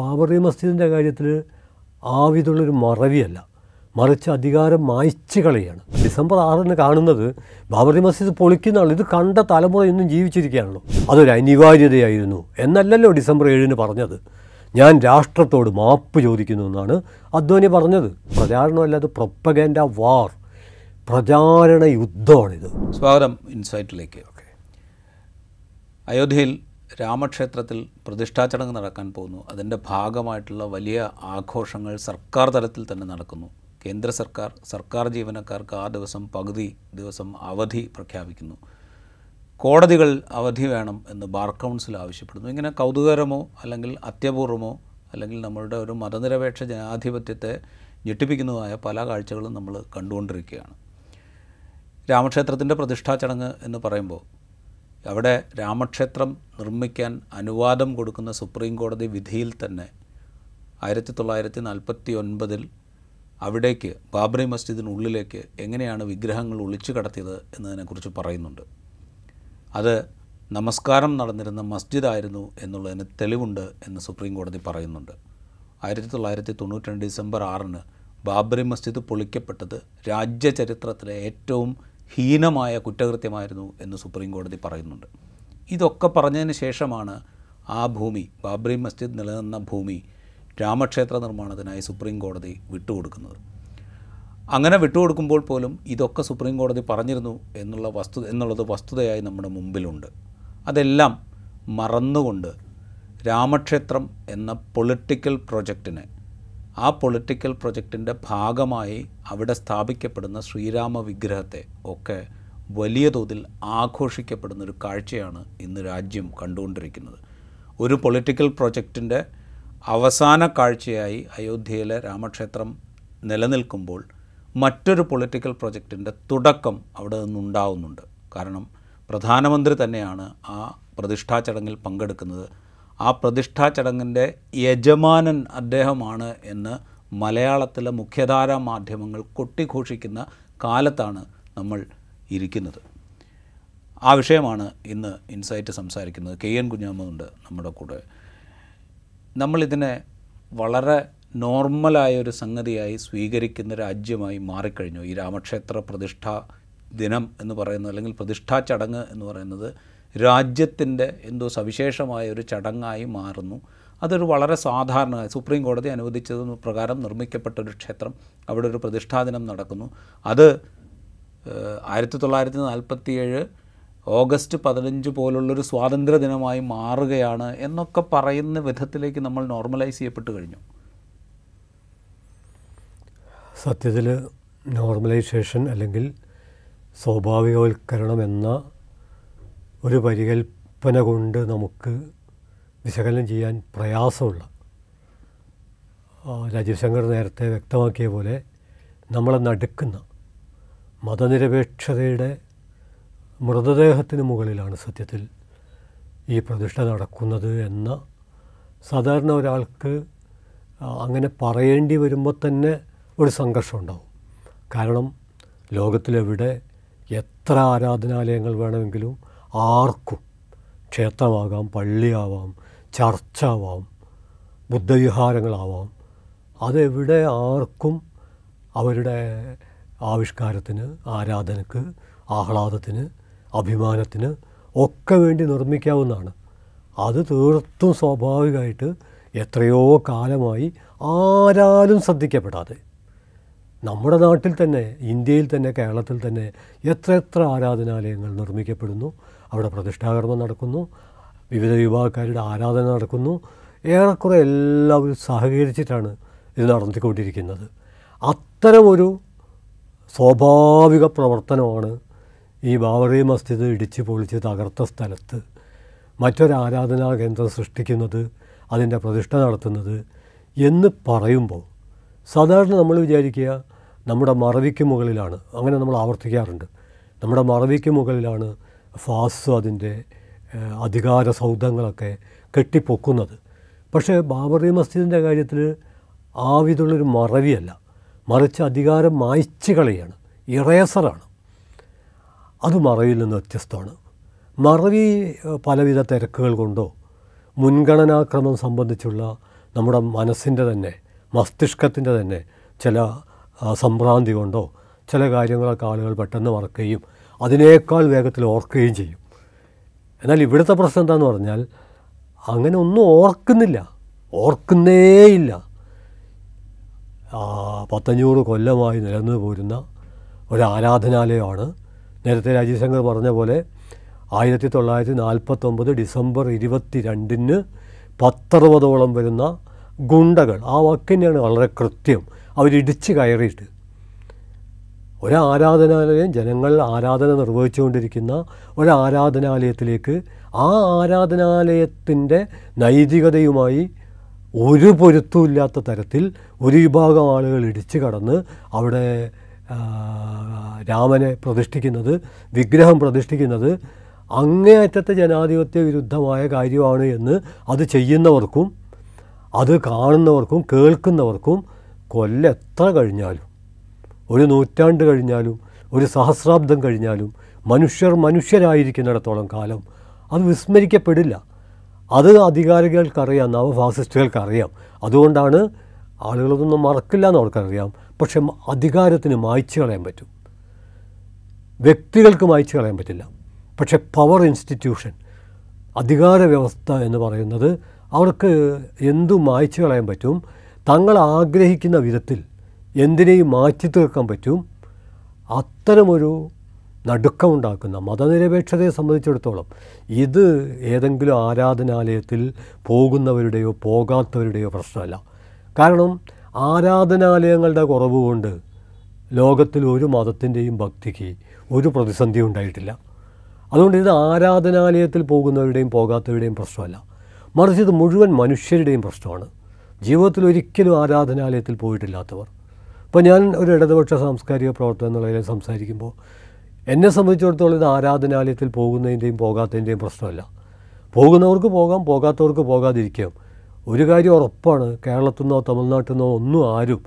ബാബറി മസ്ജിദിൻ്റെ കാര്യത്തിൽ വിധമുള്ളൊരു മറവിയല്ല മറിച്ച് അധികാരം മായ്ച്ചു കളയാണ് ഡിസംബർ ആറിന് കാണുന്നത് ബാബറി മസ്ജിദ് പൊളിക്കുന്നതാണ് ഇത് കണ്ട തലമുറ ഇന്നും ജീവിച്ചിരിക്കുകയാണല്ലോ അതൊരു അനിവാര്യതയായിരുന്നു എന്നല്ലല്ലോ ഡിസംബർ ഏഴിന് പറഞ്ഞത് ഞാൻ രാഷ്ട്രത്തോട് മാപ്പ് ചോദിക്കുന്നു എന്നാണ് അദ്വാനി പറഞ്ഞത് പ്രചാരണമല്ലാതെ അത് പ്രൊപ്പഗേൻഡ വാർ പ്രചാരണ യുദ്ധമാണിത് സ്വാഗതം ഇൻസൈറ്റിലേക്ക് അയോധ്യയിൽ രാമക്ഷേത്രത്തിൽ പ്രതിഷ്ഠാ ചടങ്ങ് നടക്കാൻ പോകുന്നു അതിൻ്റെ ഭാഗമായിട്ടുള്ള വലിയ ആഘോഷങ്ങൾ സർക്കാർ തലത്തിൽ തന്നെ നടക്കുന്നു കേന്ദ്ര സർക്കാർ സർക്കാർ ജീവനക്കാർക്ക് ആ ദിവസം പകുതി ദിവസം അവധി പ്രഖ്യാപിക്കുന്നു കോടതികൾ അവധി വേണം എന്ന് ബാർ കൗൺസിൽ ആവശ്യപ്പെടുന്നു ഇങ്ങനെ കൗതുകരമോ അല്ലെങ്കിൽ അത്യപൂർവമോ അല്ലെങ്കിൽ നമ്മളുടെ ഒരു മതനിരപേക്ഷ ജനാധിപത്യത്തെ ഞെട്ടിപ്പിക്കുന്നതുമായ പല കാഴ്ചകളും നമ്മൾ കണ്ടുകൊണ്ടിരിക്കുകയാണ് രാമക്ഷേത്രത്തിൻ്റെ പ്രതിഷ്ഠാ ചടങ്ങ് എന്ന് പറയുമ്പോൾ അവിടെ രാമക്ഷേത്രം നിർമ്മിക്കാൻ അനുവാദം കൊടുക്കുന്ന സുപ്രീം കോടതി വിധിയിൽ തന്നെ ആയിരത്തി തൊള്ളായിരത്തി നാൽപ്പത്തി ഒൻപതിൽ അവിടേക്ക് ബാബറി മസ്ജിദിനുള്ളിലേക്ക് എങ്ങനെയാണ് വിഗ്രഹങ്ങൾ ഒളിച്ചു കടത്തിയത് എന്നതിനെക്കുറിച്ച് പറയുന്നുണ്ട് അത് നമസ്കാരം നടന്നിരുന്ന മസ്ജിദായിരുന്നു എന്നുള്ളതിന് തെളിവുണ്ട് എന്ന് സുപ്രീം കോടതി പറയുന്നുണ്ട് ആയിരത്തി തൊള്ളായിരത്തി തൊണ്ണൂറ്റി രണ്ട് ഡിസംബർ ആറിന് ബാബറി മസ്ജിദ് പൊളിക്കപ്പെട്ടത് രാജ്യചരിത്രത്തിലെ ഏറ്റവും ഹീനമായ കുറ്റകൃത്യമായിരുന്നു എന്ന് സുപ്രീം കോടതി പറയുന്നുണ്ട് ഇതൊക്കെ പറഞ്ഞതിന് ശേഷമാണ് ആ ഭൂമി ബാബ്രി മസ്ജിദ് നിലനിന്ന ഭൂമി രാമക്ഷേത്ര നിർമ്മാണത്തിനായി സുപ്രീം കോടതി വിട്ടുകൊടുക്കുന്നത് അങ്ങനെ വിട്ടുകൊടുക്കുമ്പോൾ പോലും ഇതൊക്കെ സുപ്രീം കോടതി പറഞ്ഞിരുന്നു എന്നുള്ള വസ്തു എന്നുള്ളത് വസ്തുതയായി നമ്മുടെ മുമ്പിലുണ്ട് അതെല്ലാം മറന്നുകൊണ്ട് രാമക്ഷേത്രം എന്ന പൊളിറ്റിക്കൽ പ്രൊജക്റ്റിനെ ആ പൊളിറ്റിക്കൽ പ്രൊജക്റ്റിൻ്റെ ഭാഗമായി അവിടെ സ്ഥാപിക്കപ്പെടുന്ന ശ്രീരാമ വിഗ്രഹത്തെ ഒക്കെ വലിയ തോതിൽ ആഘോഷിക്കപ്പെടുന്നൊരു കാഴ്ചയാണ് ഇന്ന് രാജ്യം കണ്ടുകൊണ്ടിരിക്കുന്നത് ഒരു പൊളിറ്റിക്കൽ പ്രൊജക്റ്റിൻ്റെ അവസാന കാഴ്ചയായി അയോധ്യയിലെ രാമക്ഷേത്രം നിലനിൽക്കുമ്പോൾ മറ്റൊരു പൊളിറ്റിക്കൽ പ്രൊജക്റ്റിൻ്റെ തുടക്കം അവിടെ നിന്നുണ്ടാവുന്നുണ്ട് കാരണം പ്രധാനമന്ത്രി തന്നെയാണ് ആ പ്രതിഷ്ഠാ ചടങ്ങിൽ പങ്കെടുക്കുന്നത് ആ പ്രതിഷ്ഠാ ചടങ്ങിൻ്റെ യജമാനൻ അദ്ദേഹമാണ് എന്ന് മലയാളത്തിലെ മുഖ്യധാരാ മാധ്യമങ്ങൾ കൊട്ടിഘോഷിക്കുന്ന കാലത്താണ് നമ്മൾ ഇരിക്കുന്നത് ആ വിഷയമാണ് ഇന്ന് ഇൻസൈറ്റ് സംസാരിക്കുന്നത് കെ എൻ കുഞ്ഞാമുണ്ട് നമ്മുടെ കൂടെ നമ്മളിതിനെ വളരെ നോർമലായ ഒരു സംഗതിയായി സ്വീകരിക്കുന്ന രാജ്യമായി മാറിക്കഴിഞ്ഞു ഈ രാമക്ഷേത്ര പ്രതിഷ്ഠ ദിനം എന്ന് പറയുന്നത് അല്ലെങ്കിൽ പ്രതിഷ്ഠാ ചടങ്ങ് എന്ന് പറയുന്നത് രാജ്യത്തിൻ്റെ എന്തോ സവിശേഷമായ ഒരു ചടങ്ങായി മാറുന്നു അതൊരു വളരെ സാധാരണ സുപ്രീം കോടതി അനുവദിച്ചത് പ്രകാരം നിർമ്മിക്കപ്പെട്ട ഒരു ക്ഷേത്രം അവിടെ ഒരു പ്രതിഷ്ഠാദിനം നടക്കുന്നു അത് ആയിരത്തി തൊള്ളായിരത്തി ഏഴ് ഓഗസ്റ്റ് പതിനഞ്ച് പോലുള്ളൊരു സ്വാതന്ത്ര്യ ദിനമായി മാറുകയാണ് എന്നൊക്കെ പറയുന്ന വിധത്തിലേക്ക് നമ്മൾ നോർമലൈസ് ചെയ്യപ്പെട്ട് കഴിഞ്ഞു സത്യത്തിൽ നോർമലൈസേഷൻ അല്ലെങ്കിൽ സ്വാഭാവികവൽക്കരണം എന്ന ഒരു പരികൽപ്പന കൊണ്ട് നമുക്ക് വിശകലനം ചെയ്യാൻ പ്രയാസമുള്ള രാജീവ് ശങ്കർ നേരത്തെ വ്യക്തമാക്കിയ പോലെ നമ്മളെ നടുക്കുന്ന മതനിരപേക്ഷതയുടെ മൃതദേഹത്തിന് മുകളിലാണ് സത്യത്തിൽ ഈ പ്രതിഷ്ഠ നടക്കുന്നത് എന്ന സാധാരണ ഒരാൾക്ക് അങ്ങനെ പറയേണ്ടി വരുമ്പോൾ തന്നെ ഒരു സംഘർഷം ഉണ്ടാവും കാരണം ലോകത്തിലെവിടെ എത്ര ആരാധനാലയങ്ങൾ വേണമെങ്കിലും ആർക്കും ക്ഷേത്രമാകാം പള്ളിയാവാം ചർച്ചാവാം ബുദ്ധവിഹാരങ്ങളാവാം അതെവിടെ ആർക്കും അവരുടെ ആവിഷ്കാരത്തിന് ആരാധനക്ക് ആഹ്ലാദത്തിന് അഭിമാനത്തിന് ഒക്കെ വേണ്ടി നിർമ്മിക്കാവുന്നതാണ് അത് തീർത്തും സ്വാഭാവികമായിട്ട് എത്രയോ കാലമായി ആരാലും ശ്രദ്ധിക്കപ്പെടാതെ നമ്മുടെ നാട്ടിൽ തന്നെ ഇന്ത്യയിൽ തന്നെ കേരളത്തിൽ തന്നെ എത്ര എത്ര ആരാധനാലയങ്ങൾ നിർമ്മിക്കപ്പെടുന്നു അവിടെ പ്രതിഷ്ഠാകർമ്മം നടക്കുന്നു വിവിധ വിഭാഗക്കാരുടെ ആരാധന നടക്കുന്നു ഏറെക്കുറെ എല്ലാവരും സഹകരിച്ചിട്ടാണ് ഇത് നടത്തിക്കൊണ്ടിരിക്കുന്നത് അത്തരമൊരു സ്വാഭാവിക പ്രവർത്തനമാണ് ഈ ബാബറി മസ്ജിദ് ഇടിച്ച് പൊളിച്ച് തകർത്ത സ്ഥലത്ത് മറ്റൊരു ആരാധനാ കേന്ദ്രം സൃഷ്ടിക്കുന്നത് അതിൻ്റെ പ്രതിഷ്ഠ നടത്തുന്നത് എന്ന് പറയുമ്പോൾ സാധാരണ നമ്മൾ വിചാരിക്കുക നമ്മുടെ മറവിക്ക് മുകളിലാണ് അങ്ങനെ നമ്മൾ ആവർത്തിക്കാറുണ്ട് നമ്മുടെ മറവിക്ക് മുകളിലാണ് ഫാസ് അതിൻ്റെ അധികാര സൗധങ്ങളൊക്കെ കെട്ടിപ്പൊക്കുന്നത് പക്ഷേ ബാബറി മസ്ജിദിൻ്റെ കാര്യത്തിൽ ആ വിധമുള്ളൊരു മറവിയല്ല മറിച്ച് അധികാരം മായ്ച്ച് കളിയാണ് ഇറേസറാണ് അത് മറവിയിൽ നിന്ന് വ്യത്യസ്തമാണ് മറവി പലവിധ തിരക്കുകൾ കൊണ്ടോ മുൻഗണനാക്രമം സംബന്ധിച്ചുള്ള നമ്മുടെ മനസ്സിൻ്റെ തന്നെ മസ്തിഷ്കത്തിൻ്റെ തന്നെ ചില സംഭ്രാന്തി കൊണ്ടോ ചില കാര്യങ്ങളൊക്കെ ആളുകൾ പെട്ടെന്ന് മറക്കുകയും അതിനേക്കാൾ വേഗത്തിൽ ഓർക്കുകയും ചെയ്യും എന്നാൽ ഇവിടുത്തെ പ്രശ്നം എന്താണെന്ന് പറഞ്ഞാൽ അങ്ങനെ ഒന്നും ഓർക്കുന്നില്ല ഓർക്കുന്നേയില്ല പത്തഞ്ഞൂറ് കൊല്ലമായി നിലനിന്ന് പോരുന്ന ഒരു ആരാധനാലയമാണ് നേരത്തെ രാജീവ് പറഞ്ഞ പോലെ ആയിരത്തി തൊള്ളായിരത്തി നാൽപ്പത്തൊമ്പത് ഡിസംബർ ഇരുപത്തി രണ്ടിന് പത്തറുപതോളം വരുന്ന ഗുണ്ടകൾ ആ വാക്കിനെയാണ് വളരെ കൃത്യം അവരിടിച്ച് കയറിയിട്ട് ഒരാരാധനാലയം ജനങ്ങൾ ആരാധന നിർവഹിച്ചുകൊണ്ടിരിക്കുന്ന ഒരാരാധനാലയത്തിലേക്ക് ആ ആരാധനാലയത്തിൻ്റെ നൈതികതയുമായി ഒരു ഇല്ലാത്ത തരത്തിൽ ഒരു വിഭാഗം ആളുകൾ ഇടിച്ചു കടന്ന് അവിടെ രാമനെ പ്രതിഷ്ഠിക്കുന്നത് വിഗ്രഹം പ്രതിഷ്ഠിക്കുന്നത് അങ്ങേയറ്റത്തെ ജനാധിപത്യ വിരുദ്ധമായ കാര്യമാണ് എന്ന് അത് ചെയ്യുന്നവർക്കും അത് കാണുന്നവർക്കും കേൾക്കുന്നവർക്കും കൊല്ലെത്ര കഴിഞ്ഞാലും ഒരു നൂറ്റാണ്ട് കഴിഞ്ഞാലും ഒരു സഹസ്രാബ്ദം കഴിഞ്ഞാലും മനുഷ്യർ മനുഷ്യരായിരിക്കുന്നിടത്തോളം കാലം അത് വിസ്മരിക്കപ്പെടില്ല അത് അധികാരികൾക്കറിയാം നവഫാസിസ്റ്റുകൾക്കറിയാം അതുകൊണ്ടാണ് ആളുകളതൊന്നും മറക്കില്ല എന്ന് അവർക്കറിയാം പക്ഷെ അധികാരത്തിന് മായ്ച്ചു കളയാൻ പറ്റും വ്യക്തികൾക്ക് മായ്ച്ചു കളയാൻ പറ്റില്ല പക്ഷെ പവർ ഇൻസ്റ്റിറ്റ്യൂഷൻ അധികാര വ്യവസ്ഥ എന്ന് പറയുന്നത് അവർക്ക് എന്തു മായ്ച്ചു കളയാൻ പറ്റും തങ്ങൾ ആഗ്രഹിക്കുന്ന വിധത്തിൽ എന്തിനേയും മാറ്റി തീർക്കാൻ പറ്റും അത്തരമൊരു നടുക്കമുണ്ടാക്കുന്ന മതനിരപേക്ഷതയെ സംബന്ധിച്ചിടത്തോളം ഇത് ഏതെങ്കിലും ആരാധനാലയത്തിൽ പോകുന്നവരുടെയോ പോകാത്തവരുടെയോ പ്രശ്നമല്ല കാരണം ആരാധനാലയങ്ങളുടെ കുറവ് കൊണ്ട് ലോകത്തിൽ ഒരു മതത്തിൻ്റെയും ഭക്തിക്ക് ഒരു പ്രതിസന്ധി ഉണ്ടായിട്ടില്ല അതുകൊണ്ട് ഇത് ആരാധനാലയത്തിൽ പോകുന്നവരുടെയും പോകാത്തവരുടെയും പ്രശ്നമല്ല മറിച്ച് ഇത് മുഴുവൻ മനുഷ്യരുടെയും പ്രശ്നമാണ് ജീവിതത്തിൽ ഒരിക്കലും ആരാധനാലയത്തിൽ പോയിട്ടില്ലാത്തവർ ഇപ്പോൾ ഞാൻ ഒരു ഇടതുപക്ഷ സാംസ്കാരിക പ്രവർത്തനം എന്നുള്ളതിൽ സംസാരിക്കുമ്പോൾ എന്നെ സംബന്ധിച്ചിടത്തോളം ഇത് ആരാധനാലയത്തിൽ പോകുന്നതിൻ്റെയും പോകാത്തതിൻ്റെയും പ്രശ്നമല്ല പോകുന്നവർക്ക് പോകാം പോകാത്തവർക്ക് പോകാതിരിക്കാം ഒരു കാര്യം ഉറപ്പാണ് കേരളത്തിൽ നിന്നോ തമിഴ്നാട്ടിൽ നിന്നോ ഒന്നും ആരും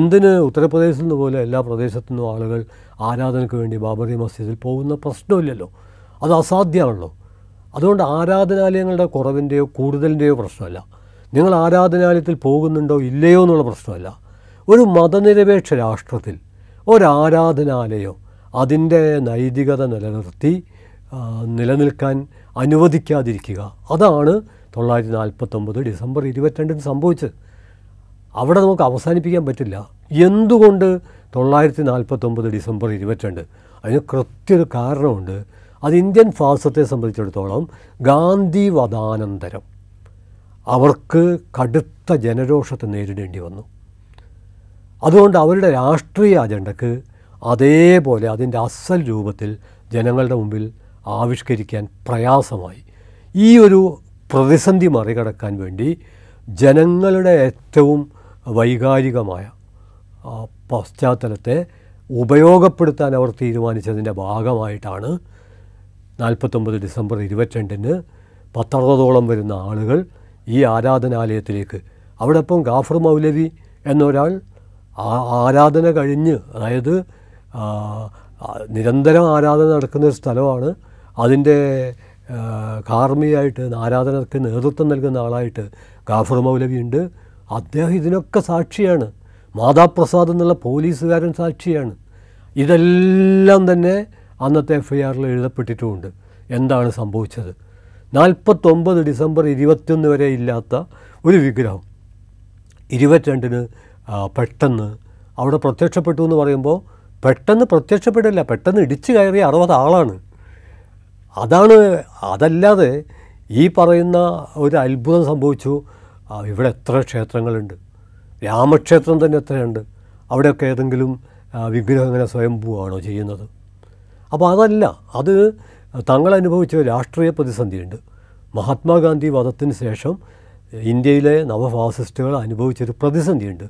എന്തിന് ഉത്തർപ്രദേശിൽ നിന്ന് പോലെ എല്ലാ പ്രദേശത്തു നിന്നും ആളുകൾ ആരാധനയ്ക്ക് വേണ്ടി ബാബറി മസ്ജിദിൽ പോകുന്ന പ്രശ്നമില്ലല്ലോ അത് അസാധ്യമാണല്ലോ അതുകൊണ്ട് ആരാധനാലയങ്ങളുടെ കുറവിൻ്റെയോ കൂടുതലിൻ്റെയോ പ്രശ്നമല്ല നിങ്ങൾ ആരാധനാലയത്തിൽ പോകുന്നുണ്ടോ ഇല്ലയോ എന്നുള്ള പ്രശ്നമല്ല ഒരു മതനിരപേക്ഷ രാഷ്ട്രത്തിൽ ഒരാരാധനാലയോ അതിൻ്റെ നൈതികത നിലനിർത്തി നിലനിൽക്കാൻ അനുവദിക്കാതിരിക്കുക അതാണ് തൊള്ളായിരത്തി നാൽപ്പത്തൊമ്പത് ഡിസംബർ ഇരുപത്തിരണ്ടിന് സംഭവിച്ചത് അവിടെ നമുക്ക് അവസാനിപ്പിക്കാൻ പറ്റില്ല എന്തുകൊണ്ട് തൊള്ളായിരത്തി നാൽപ്പത്തൊമ്പത് ഡിസംബർ ഇരുപത്തിരണ്ട് അതിന് കൃത്യൊരു കാരണമുണ്ട് അത് ഇന്ത്യൻ ഫാസത്തെ സംബന്ധിച്ചിടത്തോളം ഗാന്ധി വധാനന്തരം അവർക്ക് കടുത്ത ജനരോഷത്തെ നേരിടേണ്ടി വന്നു അതുകൊണ്ട് അവരുടെ രാഷ്ട്രീയ അജണ്ടക്ക് അതേപോലെ അതിൻ്റെ അസൽ രൂപത്തിൽ ജനങ്ങളുടെ മുമ്പിൽ ആവിഷ്കരിക്കാൻ പ്രയാസമായി ഈ ഒരു പ്രതിസന്ധി മറികടക്കാൻ വേണ്ടി ജനങ്ങളുടെ ഏറ്റവും വൈകാരികമായ പശ്ചാത്തലത്തെ ഉപയോഗപ്പെടുത്താൻ അവർ തീരുമാനിച്ചതിൻ്റെ ഭാഗമായിട്ടാണ് നാൽപ്പത്തൊമ്പത് ഡിസംബർ ഇരുപത്തിരണ്ടിന് പത്തറുപതോളം വരുന്ന ആളുകൾ ഈ ആരാധനാലയത്തിലേക്ക് അവിടെ ഇപ്പം ഗാഫർ മൗലവി എന്നൊരാൾ ആ ആരാധന കഴിഞ്ഞ് അതായത് നിരന്തരം ആരാധന നടക്കുന്ന ഒരു സ്ഥലമാണ് അതിൻ്റെ കാർമിയായിട്ട് ആരാധനക്ക് നേതൃത്വം നൽകുന്ന ആളായിട്ട് ഗാഫർ മൗലവിയുണ്ട് അദ്ദേഹം ഇതിനൊക്കെ സാക്ഷിയാണ് മാതാപ്രസാദ് എന്നുള്ള പോലീസുകാരൻ സാക്ഷിയാണ് ഇതെല്ലാം തന്നെ അന്നത്തെ എഫ് ഐ ആറിൽ എഴുതപ്പെട്ടിട്ടുമുണ്ട് എന്താണ് സംഭവിച്ചത് നാൽപ്പത്തൊമ്പത് ഡിസംബർ ഇരുപത്തിയൊന്ന് വരെ ഇല്ലാത്ത ഒരു വിഗ്രഹം ഇരുപത്തിരണ്ടിന് പെട്ടെന്ന് അവിടെ പ്രത്യക്ഷപ്പെട്ടു എന്ന് പറയുമ്പോൾ പെട്ടെന്ന് പ്രത്യക്ഷപ്പെടില്ല പെട്ടെന്ന് ഇടിച്ചു കയറിയ അറുപത് ആളാണ് അതാണ് അതല്ലാതെ ഈ പറയുന്ന ഒരു അത്ഭുതം സംഭവിച്ചു ഇവിടെ എത്ര ക്ഷേത്രങ്ങളുണ്ട് രാമക്ഷേത്രം തന്നെ എത്രയുണ്ട് അവിടെയൊക്കെ ഏതെങ്കിലും വിഗ്രഹം ഇങ്ങനെ സ്വയംഭൂവാണോ ചെയ്യുന്നത് അപ്പോൾ അതല്ല അത് തങ്ങൾ അനുഭവിച്ച രാഷ്ട്രീയ പ്രതിസന്ധിയുണ്ട് മഹാത്മാഗാന്ധി വധത്തിന് ശേഷം ഇന്ത്യയിലെ നവഫാസിസ്റ്റുകൾ അനുഭവിച്ചൊരു പ്രതിസന്ധിയുണ്ട്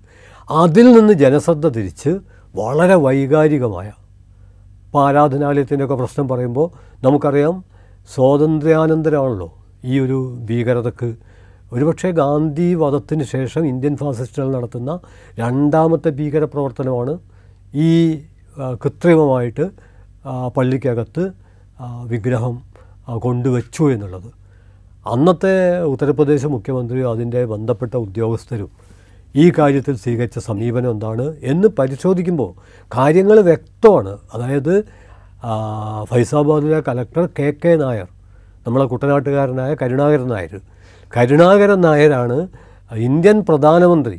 അതിൽ നിന്ന് ജനശ്രദ്ധ തിരിച്ച് വളരെ വൈകാരികമായ ഇപ്പോൾ ആരാധനാലയത്തിൻ്റെയൊക്കെ പ്രശ്നം പറയുമ്പോൾ നമുക്കറിയാം സ്വാതന്ത്ര്യാനന്തരമാണല്ലോ ഈ ഒരു ഭീകരതക്ക് ഒരുപക്ഷെ ഗാന്ധി വധത്തിന് ശേഷം ഇന്ത്യൻ ഫാസിസ്റ്റുകൾ നടത്തുന്ന രണ്ടാമത്തെ ഭീകര പ്രവർത്തനമാണ് ഈ കൃത്രിമമായിട്ട് പള്ളിക്കകത്ത് വിഗ്രഹം കൊണ്ടുവച്ചു എന്നുള്ളത് അന്നത്തെ ഉത്തർപ്രദേശ് മുഖ്യമന്ത്രിയും അതിൻ്റെ ബന്ധപ്പെട്ട ഉദ്യോഗസ്ഥരും ഈ കാര്യത്തിൽ സ്വീകരിച്ച സമീപനം എന്താണ് എന്ന് പരിശോധിക്കുമ്പോൾ കാര്യങ്ങൾ വ്യക്തമാണ് അതായത് ഫൈസാബാദിലെ കലക്ടർ കെ കെ നായർ നമ്മളെ കുട്ടനാട്ടുകാരനായ കരുണാകരൻ നായർ കരുണാകരൻ നായരാണ് ഇന്ത്യൻ പ്രധാനമന്ത്രി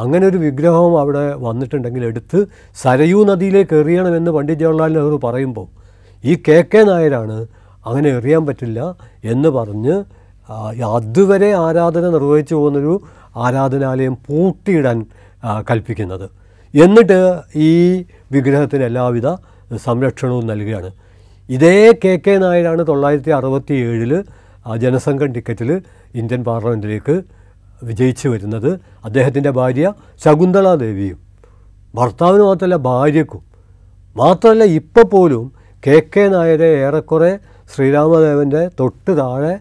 അങ്ങനെ ഒരു വിഗ്രഹം അവിടെ വന്നിട്ടുണ്ടെങ്കിൽ എടുത്ത് സരയൂ നദിയിലേക്ക് എറിയണമെന്ന് പണ്ഡിറ്റ് ജവഹർലാൽ നെഹ്റു പറയുമ്പോൾ ഈ കെ കെ നായരാണ് അങ്ങനെ എറിയാൻ പറ്റില്ല എന്ന് പറഞ്ഞ് അതുവരെ ആരാധന നിർവഹിച്ചു പോകുന്നൊരു ആരാധനാലയം പൂട്ടിയിടാൻ കൽപ്പിക്കുന്നത് എന്നിട്ട് ഈ വിഗ്രഹത്തിന് എല്ലാവിധ സംരക്ഷണവും നൽകുകയാണ് ഇതേ കെ കെ നായരാണ് തൊള്ളായിരത്തി അറുപത്തി ഏഴിൽ ജനസംഘം ടിക്കറ്റിൽ ഇന്ത്യൻ പാർലമെൻറ്റിലേക്ക് വിജയിച്ചു വരുന്നത് അദ്ദേഹത്തിൻ്റെ ഭാര്യ ശകുന്തള ദേവിയും ഭർത്താവിന് മാത്രമല്ല ഭാര്യക്കും മാത്രമല്ല ഇപ്പോൾ പോലും കെ കെ നായരെ ഏറെക്കുറെ ശ്രീരാമദേവൻ്റെ തൊട്ട് താഴെ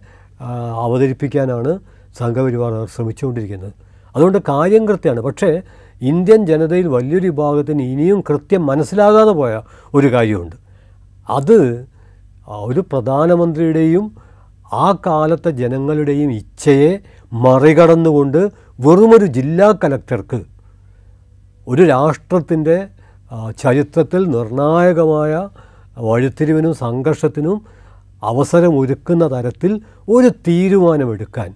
അവതരിപ്പിക്കാനാണ് സംഘപരിവാർ ശ്രമിച്ചുകൊണ്ടിരിക്കുന്നത് അതുകൊണ്ട് കാര്യം കൃത്യമാണ് പക്ഷേ ഇന്ത്യൻ ജനതയിൽ വലിയൊരു വിഭാഗത്തിന് ഇനിയും കൃത്യം മനസ്സിലാകാതെ പോയ ഒരു കാര്യമുണ്ട് അത് ഒരു പ്രധാനമന്ത്രിയുടെയും ആ കാലത്തെ ജനങ്ങളുടെയും ഇച്ഛയെ മറികടന്നുകൊണ്ട് വെറുമൊരു ജില്ലാ കലക്ടർക്ക് ഒരു രാഷ്ട്രത്തിൻ്റെ ചരിത്രത്തിൽ നിർണായകമായ വഴിത്തിരിവിനും സംഘർഷത്തിനും അവസരമൊരുക്കുന്ന തരത്തിൽ ഒരു തീരുമാനമെടുക്കാൻ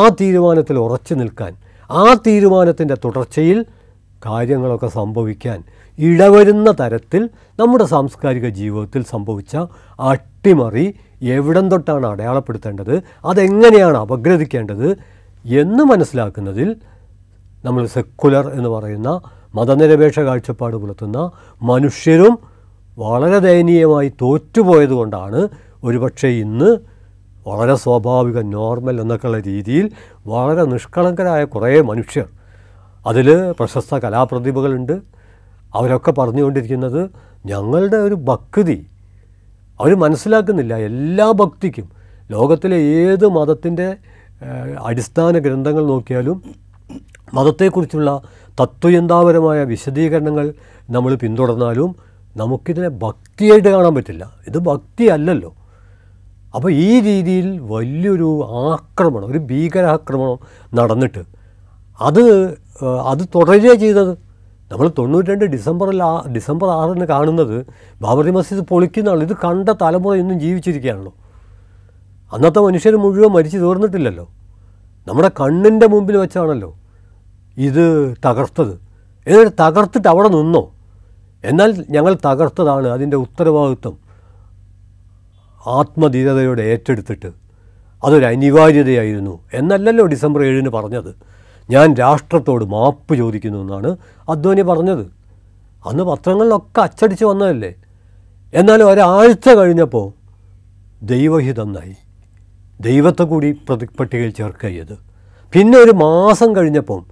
ആ തീരുമാനത്തിൽ ഉറച്ചു നിൽക്കാൻ ആ തീരുമാനത്തിൻ്റെ തുടർച്ചയിൽ കാര്യങ്ങളൊക്കെ സംഭവിക്കാൻ ഇടവരുന്ന തരത്തിൽ നമ്മുടെ സാംസ്കാരിക ജീവിതത്തിൽ സംഭവിച്ച അട്ടിമറി എവിടം തൊട്ടാണ് അടയാളപ്പെടുത്തേണ്ടത് അതെങ്ങനെയാണ് അപഗ്രഥിക്കേണ്ടത് എന്ന് മനസ്സിലാക്കുന്നതിൽ നമ്മൾ സെക്കുലർ എന്ന് പറയുന്ന മതനിരപേക്ഷ കാഴ്ചപ്പാട് പുലർത്തുന്ന മനുഷ്യരും വളരെ ദയനീയമായി തോറ്റുപോയതുകൊണ്ടാണ് ഒരുപക്ഷെ ഇന്ന് വളരെ സ്വാഭാവിക നോർമൽ എന്നൊക്കെയുള്ള രീതിയിൽ വളരെ നിഷ്കളങ്കരായ കുറേ മനുഷ്യർ അതിൽ പ്രശസ്ത കലാപ്രതിഭകളുണ്ട് അവരൊക്കെ പറഞ്ഞുകൊണ്ടിരിക്കുന്നത് ഞങ്ങളുടെ ഒരു ഭക്തി അവർ മനസ്സിലാക്കുന്നില്ല എല്ലാ ഭക്തിക്കും ലോകത്തിലെ ഏത് മതത്തിൻ്റെ അടിസ്ഥാന ഗ്രന്ഥങ്ങൾ നോക്കിയാലും മതത്തെക്കുറിച്ചുള്ള തത്വചിന്താപരമായ വിശദീകരണങ്ങൾ നമ്മൾ പിന്തുടർന്നാലും നമുക്കിതിനെ ഭക്തിയായിട്ട് കാണാൻ പറ്റില്ല ഇത് ഭക്തിയല്ലല്ലോ അപ്പോൾ ഈ രീതിയിൽ വലിയൊരു ആക്രമണം ഒരു ഭീകരാക്രമണം നടന്നിട്ട് അത് അത് തുടരുകയാണ് ചെയ്തത് നമ്മൾ തൊണ്ണൂറ്റിരണ്ട് ഡിസംബറിൽ ആ ഡിസംബർ ആറിന് കാണുന്നത് ബാബറി മസ്ജിദ് പൊളിക്കുന്നതാണ് ഇത് കണ്ട തലമുറ ഇന്നും ജീവിച്ചിരിക്കുകയാണല്ലോ അന്നത്തെ മനുഷ്യർ മുഴുവൻ മരിച്ചു തീർന്നിട്ടില്ലല്ലോ നമ്മുടെ കണ്ണിൻ്റെ മുമ്പിൽ വെച്ചാണല്ലോ ഇത് തകർത്തത് ഏതൊരു തകർത്തിട്ട് അവിടെ നിന്നോ എന്നാൽ ഞങ്ങൾ തകർത്തതാണ് അതിൻ്റെ ഉത്തരവാദിത്വം ആത്മധീരതയോടെ ഏറ്റെടുത്തിട്ട് അതൊരു അനിവാര്യതയായിരുന്നു എന്നല്ലല്ലോ ഡിസംബർ ഏഴിന് പറഞ്ഞത് ഞാൻ രാഷ്ട്രത്തോട് മാപ്പ് ചോദിക്കുന്നു എന്നാണ് അദ്വാനി പറഞ്ഞത് അന്ന് പത്രങ്ങളിലൊക്കെ അച്ചടിച്ച് വന്നതല്ലേ എന്നാൽ ഒരാഴ്ച കഴിഞ്ഞപ്പോൾ ദൈവഹിതം നായി ദൈവത്തെ കൂടി പ്രതിപട്ടികയിൽ ചേർക്കയത് പിന്നെ ഒരു മാസം കഴിഞ്ഞപ്പം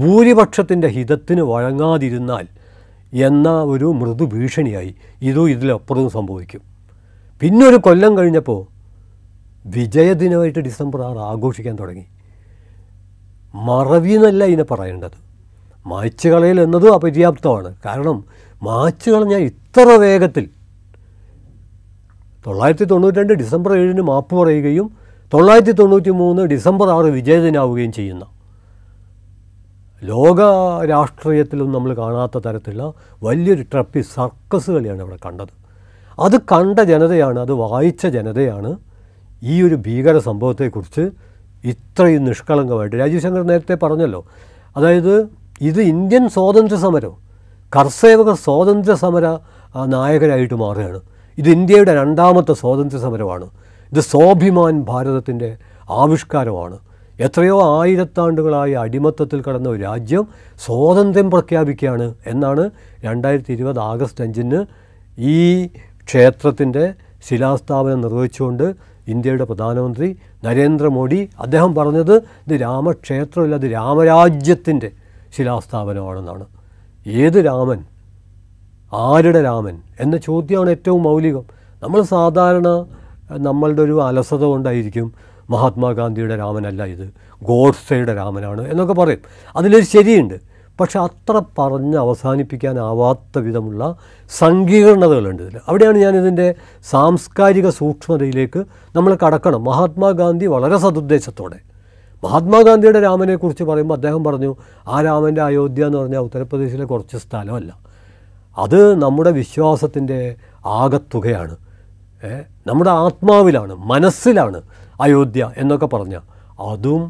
ഭൂരിപക്ഷത്തിൻ്റെ ഹിതത്തിന് വഴങ്ങാതിരുന്നാൽ എന്ന ഒരു മൃദു ഭീഷണിയായി ഇതും ഇതിലപ്പുറവും സംഭവിക്കും പിന്നെ ഒരു കൊല്ലം കഴിഞ്ഞപ്പോൾ വിജയദിനമായിട്ട് ഡിസംബർ ആറ് ആഘോഷിക്കാൻ തുടങ്ങി മറവി എന്നല്ല ഇതിനെ പറയേണ്ടത് മായ്ച്ചു കളയൽ എന്നത് അപര്യാപ്തമാണ് കാരണം മായ്ച്ചു കളഞ്ഞാൽ ഇത്ര വേഗത്തിൽ തൊള്ളായിരത്തി തൊണ്ണൂറ്റി രണ്ട് ഡിസംബർ ഏഴിന് മാപ്പ് പറയുകയും തൊള്ളായിരത്തി തൊണ്ണൂറ്റി മൂന്ന് ഡിസംബർ ആറ് വിജയദിനാവുകയും ചെയ്യുന്ന ലോക രാഷ്ട്രീയത്തിലും നമ്മൾ കാണാത്ത തരത്തിലുള്ള വലിയൊരു ട്രപ്പി സർക്കസ് കളിയാണ് ഇവിടെ കണ്ടത് അത് കണ്ട ജനതയാണ് അത് വായിച്ച ജനതയാണ് ഈ ഒരു ഭീകര സംഭവത്തെക്കുറിച്ച് ഇത്രയും നിഷ്കളങ്കമായിട്ട് രാജീവ് ശങ്കർ നേരത്തെ പറഞ്ഞല്ലോ അതായത് ഇത് ഇന്ത്യൻ സ്വാതന്ത്ര്യ സമരം കർഷകർ സ്വാതന്ത്ര്യ സമര നായകരായിട്ട് മാറുകയാണ് ഇത് ഇന്ത്യയുടെ രണ്ടാമത്തെ സ്വാതന്ത്ര്യ സമരമാണ് ഇത് സ്വാഭിമാൻ ഭാരതത്തിൻ്റെ ആവിഷ്കാരമാണ് എത്രയോ ആയിരത്താണ്ടുകളായി അടിമത്തത്തിൽ കടന്ന ഒരു രാജ്യം സ്വാതന്ത്ര്യം പ്രഖ്യാപിക്കുകയാണ് എന്നാണ് രണ്ടായിരത്തി ഇരുപത് ആഗസ്റ്റ് അഞ്ചിന് ഈ ക്ഷേത്രത്തിൻ്റെ ശിലാസ്ഥാപനം നിർവഹിച്ചുകൊണ്ട് ഇന്ത്യയുടെ പ്രധാനമന്ത്രി നരേന്ദ്രമോദി അദ്ദേഹം പറഞ്ഞത് ഇത് രാമക്ഷേത്രമല്ല അത് രാമരാജ്യത്തിൻ്റെ ശിലാസ്ഥാപനമാണെന്നാണ് ഏത് രാമൻ ആരുടെ രാമൻ എന്ന ചോദ്യമാണ് ഏറ്റവും മൗലികം നമ്മൾ സാധാരണ നമ്മളുടെ ഒരു അലസത കൊണ്ടായിരിക്കും മഹാത്മാഗാന്ധിയുടെ രാമനല്ല ഇത് ഗോഡ്സയുടെ രാമനാണ് എന്നൊക്കെ പറയും അതിലൊരു ശരിയുണ്ട് പക്ഷെ അത്ര പറഞ്ഞ് അവസാനിപ്പിക്കാനാവാത്ത വിധമുള്ള സങ്കീർണതകളുണ്ട് ഇതിൽ അവിടെയാണ് ഞാനിതിൻ്റെ സാംസ്കാരിക സൂക്ഷ്മതയിലേക്ക് നമ്മൾ കടക്കണം മഹാത്മാഗാന്ധി വളരെ സതുദ്ദേശത്തോടെ മഹാത്മാഗാന്ധിയുടെ രാമനെക്കുറിച്ച് പറയുമ്പോൾ അദ്ദേഹം പറഞ്ഞു ആ രാമൻ്റെ അയോധ്യ എന്ന് പറഞ്ഞാൽ ഉത്തർപ്രദേശിലെ കുറച്ച് സ്ഥലമല്ല അത് നമ്മുടെ വിശ്വാസത്തിൻ്റെ ആകത്തുകയാണ് നമ്മുടെ ആത്മാവിലാണ് മനസ്സിലാണ് അയോധ്യ എന്നൊക്കെ പറഞ്ഞാൽ അതും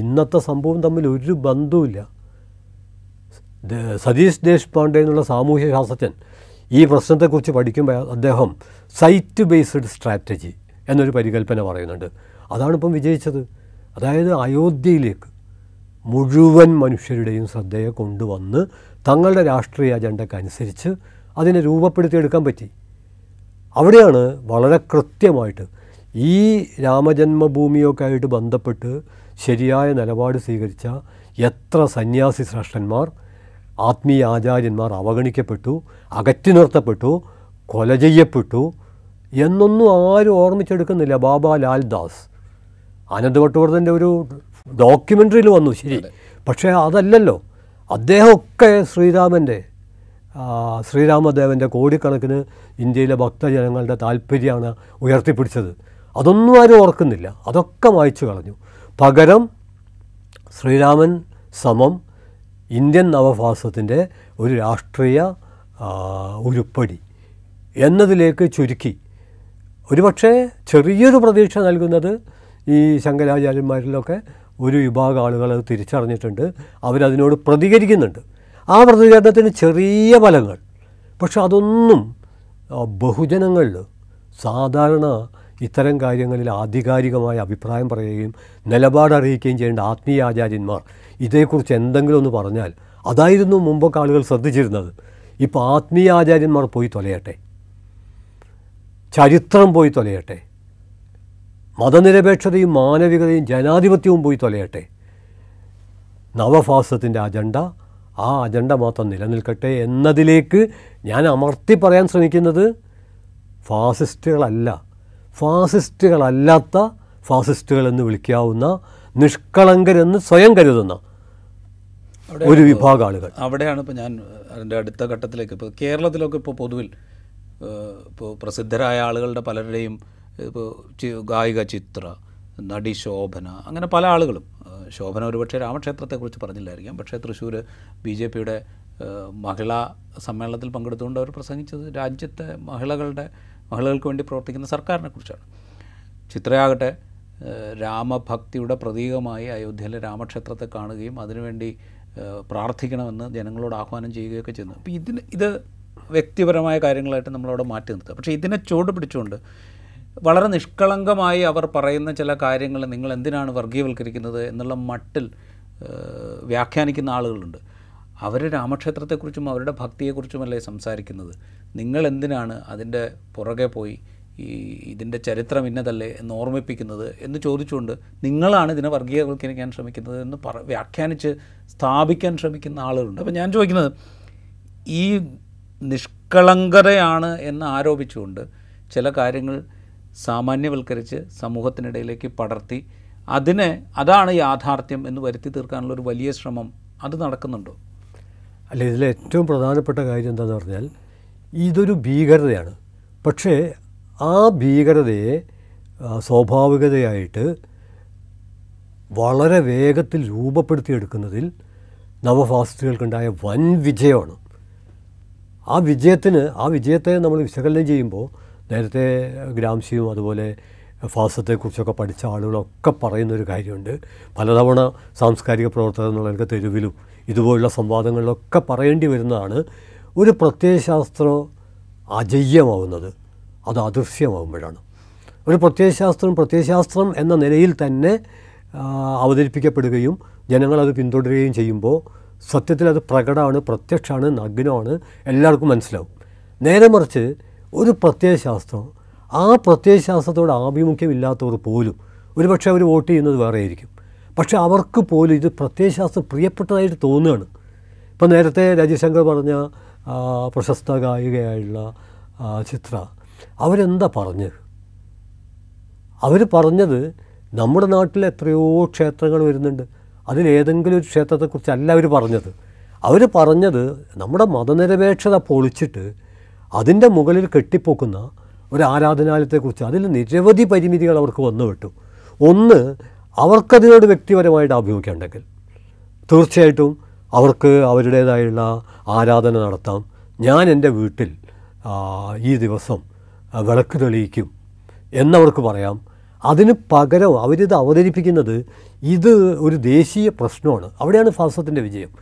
ഇന്നത്തെ സംഭവം തമ്മിൽ ഒരു ബന്ധവുമില്ല സതീഷ് ദേശ്പാണ്ഡെ എന്നുള്ള സാമൂഹ്യ ശാസ്ത്രജ്ഞൻ ഈ പ്രശ്നത്തെക്കുറിച്ച് പഠിക്കുമ്പോൾ അദ്ദേഹം സൈറ്റ് ബേസ്ഡ് സ്ട്രാറ്റജി എന്നൊരു പരികല്പന പറയുന്നുണ്ട് അതാണ് വിജയിച്ചത് അതായത് അയോധ്യയിലേക്ക് മുഴുവൻ മനുഷ്യരുടെയും ശ്രദ്ധയെ കൊണ്ടുവന്ന് തങ്ങളുടെ രാഷ്ട്രീയ അജണ്ടയ്ക്ക് അനുസരിച്ച് അതിനെ രൂപപ്പെടുത്തിയെടുക്കാൻ പറ്റി അവിടെയാണ് വളരെ കൃത്യമായിട്ട് ഈ രാമജന്മഭൂമിയൊക്കെ ആയിട്ട് ബന്ധപ്പെട്ട് ശരിയായ നിലപാട് സ്വീകരിച്ച എത്ര സന്യാസി ശ്രേഷ്ഠന്മാർ ആത്മീയ ആചാര്യന്മാർ അവഗണിക്കപ്പെട്ടു അകറ്റി നിർത്തപ്പെട്ടു കൊല ചെയ്യപ്പെട്ടു എന്നൊന്നും ആരും ഓർമ്മിച്ചെടുക്കുന്നില്ല ബാബ ലാൽദാസ് ആനന്ദ് ഒരു ഡോക്യുമെൻ്ററിയിൽ വന്നു ശരി പക്ഷേ അതല്ലല്ലോ അദ്ദേഹമൊക്കെ ശ്രീരാമൻ്റെ ശ്രീരാമദേവൻ്റെ കോടിക്കണക്കിന് ഇന്ത്യയിലെ ഭക്തജനങ്ങളുടെ താല്പര്യമാണ് ഉയർത്തിപ്പിടിച്ചത് അതൊന്നും ആരും ഓർക്കുന്നില്ല അതൊക്കെ വായിച്ചു കളഞ്ഞു പകരം ശ്രീരാമൻ സമം ഇന്ത്യൻ നവഭാസത്തിൻ്റെ ഒരു രാഷ്ട്രീയ ഉരുപ്പടി എന്നതിലേക്ക് ചുരുക്കി ഒരുപക്ഷെ ചെറിയൊരു പ്രതീക്ഷ നൽകുന്നത് ഈ ശങ്കരാചാര്യന്മാരിലൊക്കെ ഒരു വിഭാഗം ആളുകൾ അത് തിരിച്ചറിഞ്ഞിട്ടുണ്ട് അവരതിനോട് പ്രതികരിക്കുന്നുണ്ട് ആ പ്രതികരണത്തിന് ചെറിയ ഫലങ്ങൾ പക്ഷെ അതൊന്നും ബഹുജനങ്ങളിൽ സാധാരണ ഇത്തരം കാര്യങ്ങളിൽ ആധികാരികമായ അഭിപ്രായം പറയുകയും നിലപാട് അറിയിക്കുകയും ചെയ്യേണ്ട ആത്മീയ ആചാര്യന്മാർ ഇതേക്കുറിച്ച് എന്തെങ്കിലും ഒന്ന് പറഞ്ഞാൽ അതായിരുന്നു മുമ്പൊക്കെ ആളുകൾ ശ്രദ്ധിച്ചിരുന്നത് ഇപ്പോൾ ആത്മീയ ആചാര്യന്മാർ പോയി തൊലയട്ടെ ചരിത്രം പോയി തൊലയട്ടെ മതനിരപേക്ഷതയും മാനവികതയും ജനാധിപത്യവും പോയി തൊലയട്ടെ നവഫാസത്തിൻ്റെ അജണ്ട ആ അജണ്ട മാത്രം നിലനിൽക്കട്ടെ എന്നതിലേക്ക് ഞാൻ അമർത്തി പറയാൻ ശ്രമിക്കുന്നത് ഫാസിസ്റ്റുകളല്ല ഫാസിസ്റ്റുകളല്ലാത്ത ഫാസിസ്റ്റുകളെന്ന് വിളിക്കാവുന്ന നിഷ്കളങ്കരെന്ന് സ്വയം കരുതുന്ന ഒരു വിഭാഗ ആളുകൾ അവിടെയാണ് ഇപ്പോൾ ഞാൻ അതിൻ്റെ അടുത്ത ഘട്ടത്തിലേക്ക് ഇപ്പോൾ കേരളത്തിലൊക്കെ ഇപ്പോൾ പൊതുവിൽ ഇപ്പോൾ പ്രസിദ്ധരായ ആളുകളുടെ പലരുടെയും ഇപ്പോൾ ഗായിക ചിത്ര നടി ശോഭന അങ്ങനെ പല ആളുകളും ശോഭന ഒരുപക്ഷെ രാമക്ഷേത്രത്തെക്കുറിച്ച് പറഞ്ഞില്ലായിരിക്കാം പക്ഷേ തൃശ്ശൂർ ബി ജെ പിയുടെ മഹിളാ സമ്മേളനത്തിൽ പങ്കെടുത്തുകൊണ്ട് അവർ പ്രസംഗിച്ചത് രാജ്യത്തെ മഹിളകളുടെ മഹിളകൾക്ക് വേണ്ടി പ്രവർത്തിക്കുന്ന സർക്കാരിനെ കുറിച്ചാണ് ചിത്രയാകട്ടെ രാമഭക്തിയുടെ പ്രതീകമായി അയോധ്യയിലെ രാമക്ഷേത്രത്തെ കാണുകയും അതിനുവേണ്ടി പ്രാർത്ഥിക്കണമെന്ന് ജനങ്ങളോട് ആഹ്വാനം ചെയ്യുകയൊക്കെ ചെയ്യുന്നു അപ്പോൾ ഇതിന് ഇത് വ്യക്തിപരമായ കാര്യങ്ങളായിട്ട് നമ്മളവിടെ മാറ്റി നിർത്തുക പക്ഷേ ഇതിനെ ചുവട് പിടിച്ചുകൊണ്ട് വളരെ നിഷ്കളങ്കമായി അവർ പറയുന്ന ചില കാര്യങ്ങൾ നിങ്ങൾ എന്തിനാണ് വർഗീയവൽക്കരിക്കുന്നത് എന്നുള്ള മട്ടിൽ വ്യാഖ്യാനിക്കുന്ന ആളുകളുണ്ട് അവർ രാമക്ഷേത്രത്തെക്കുറിച്ചും അവരുടെ ഭക്തിയെക്കുറിച്ചുമല്ലേ സംസാരിക്കുന്നത് നിങ്ങൾ എന്തിനാണ് അതിൻ്റെ പുറകെ പോയി ഈ ഇതിൻ്റെ ചരിത്രം ഇന്നതല്ലേ എന്ന് ഓർമ്മിപ്പിക്കുന്നത് എന്ന് ചോദിച്ചുകൊണ്ട് നിങ്ങളാണ് ഇതിനെ വർഗീയവൽക്കരിക്കാൻ ശ്രമിക്കുന്നത് എന്ന് പറ വ്യാഖ്യാനിച്ച് സ്ഥാപിക്കാൻ ശ്രമിക്കുന്ന ആളുകളുണ്ട് അപ്പോൾ ഞാൻ ചോദിക്കുന്നത് ഈ നിഷ്കളങ്കതയാണ് എന്ന് ആരോപിച്ചുകൊണ്ട് ചില കാര്യങ്ങൾ സാമാന്യവൽക്കരിച്ച് സമൂഹത്തിനിടയിലേക്ക് പടർത്തി അതിനെ അതാണ് യാഥാർത്ഥ്യം എന്ന് വരുത്തി തീർക്കാനുള്ള ഒരു വലിയ ശ്രമം അത് നടക്കുന്നുണ്ടോ അല്ലെ ഇതിലെ ഏറ്റവും പ്രധാനപ്പെട്ട കാര്യം എന്താണെന്ന് പറഞ്ഞാൽ ഇതൊരു ഭീകരതയാണ് പക്ഷേ ആ ഭീകരതയെ സ്വാഭാവികതയായിട്ട് വളരെ വേഗത്തിൽ രൂപപ്പെടുത്തിയെടുക്കുന്നതിൽ നവഫാസ്റ്റുകൾക്കുണ്ടായ വൻ വിജയമാണ് ആ വിജയത്തിന് ആ വിജയത്തെ നമ്മൾ വിശകലനം ചെയ്യുമ്പോൾ നേരത്തെ ഗ്രാംസിയും അതുപോലെ ഫാസത്തെക്കുറിച്ചൊക്കെ പഠിച്ച ആളുകളൊക്കെ പറയുന്നൊരു കാര്യമുണ്ട് പലതവണ സാംസ്കാരിക പ്രവർത്തകർ എന്നുള്ളവർക്ക് തെരുവിലും ഇതുപോലുള്ള സംവാദങ്ങളിലൊക്കെ പറയേണ്ടി വരുന്നതാണ് ഒരു പ്രത്യയശാസ്ത്രം അജയ്യമാവുന്നത് അത് അദൃശ്യമാവുമ്പോഴാണ് ഒരു പ്രത്യയശാസ്ത്രം പ്രത്യയശാസ്ത്രം എന്ന നിലയിൽ തന്നെ അവതരിപ്പിക്കപ്പെടുകയും ജനങ്ങളത് പിന്തുടരുകയും ചെയ്യുമ്പോൾ സത്യത്തിൽ അത് പ്രകടമാണ് പ്രത്യക്ഷമാണ് നഗ്നമാണ് എല്ലാവർക്കും മനസ്സിലാവും നേരെ മറിച്ച് ഒരു പ്രത്യയശാസ്ത്രം ആ പ്രത്യയശാസ്ത്രത്തോട് ആഭിമുഖ്യമില്ലാത്തവർ പോലും ഒരുപക്ഷെ അവർ വോട്ട് ചെയ്യുന്നത് വേറെ ആയിരിക്കും പക്ഷേ അവർക്ക് പോലും ഇത് പ്രത്യയശാസ്ത്രം പ്രിയപ്പെട്ടതായിട്ട് തോന്നുകയാണ് ഇപ്പം നേരത്തെ രജിശങ്കർ പറഞ്ഞ പ്രശസ്ത ഗായികയായുള്ള ചിത്ര അവരെന്താ പറഞ്ഞത് അവർ പറഞ്ഞത് നമ്മുടെ നാട്ടിൽ എത്രയോ ക്ഷേത്രങ്ങൾ വരുന്നുണ്ട് അതിലേതെങ്കിലും ഒരു ക്ഷേത്രത്തെക്കുറിച്ചല്ല അവർ പറഞ്ഞത് അവർ പറഞ്ഞത് നമ്മുടെ മതനിരപേക്ഷത പൊളിച്ചിട്ട് അതിൻ്റെ മുകളിൽ കെട്ടിപ്പോക്കുന്ന ഒരു ആരാധനാലയത്തെക്കുറിച്ച് അതിൽ നിരവധി പരിമിതികൾ അവർക്ക് വന്നു വിട്ടു ഒന്ന് അവർക്കതിനോട് വ്യക്തിപരമായിട്ട് ആഭിമുഖ്യം തീർച്ചയായിട്ടും അവർക്ക് അവരുടേതായുള്ള ആരാധന നടത്താം ഞാൻ എൻ്റെ വീട്ടിൽ ഈ ദിവസം വിളക്ക് തെളിയിക്കും എന്നവർക്ക് പറയാം അതിന് പകരം അവരിത് അവതരിപ്പിക്കുന്നത് ഇത് ഒരു ദേശീയ പ്രശ്നമാണ് അവിടെയാണ് ഫാസിസത്തിൻ്റെ വിജയം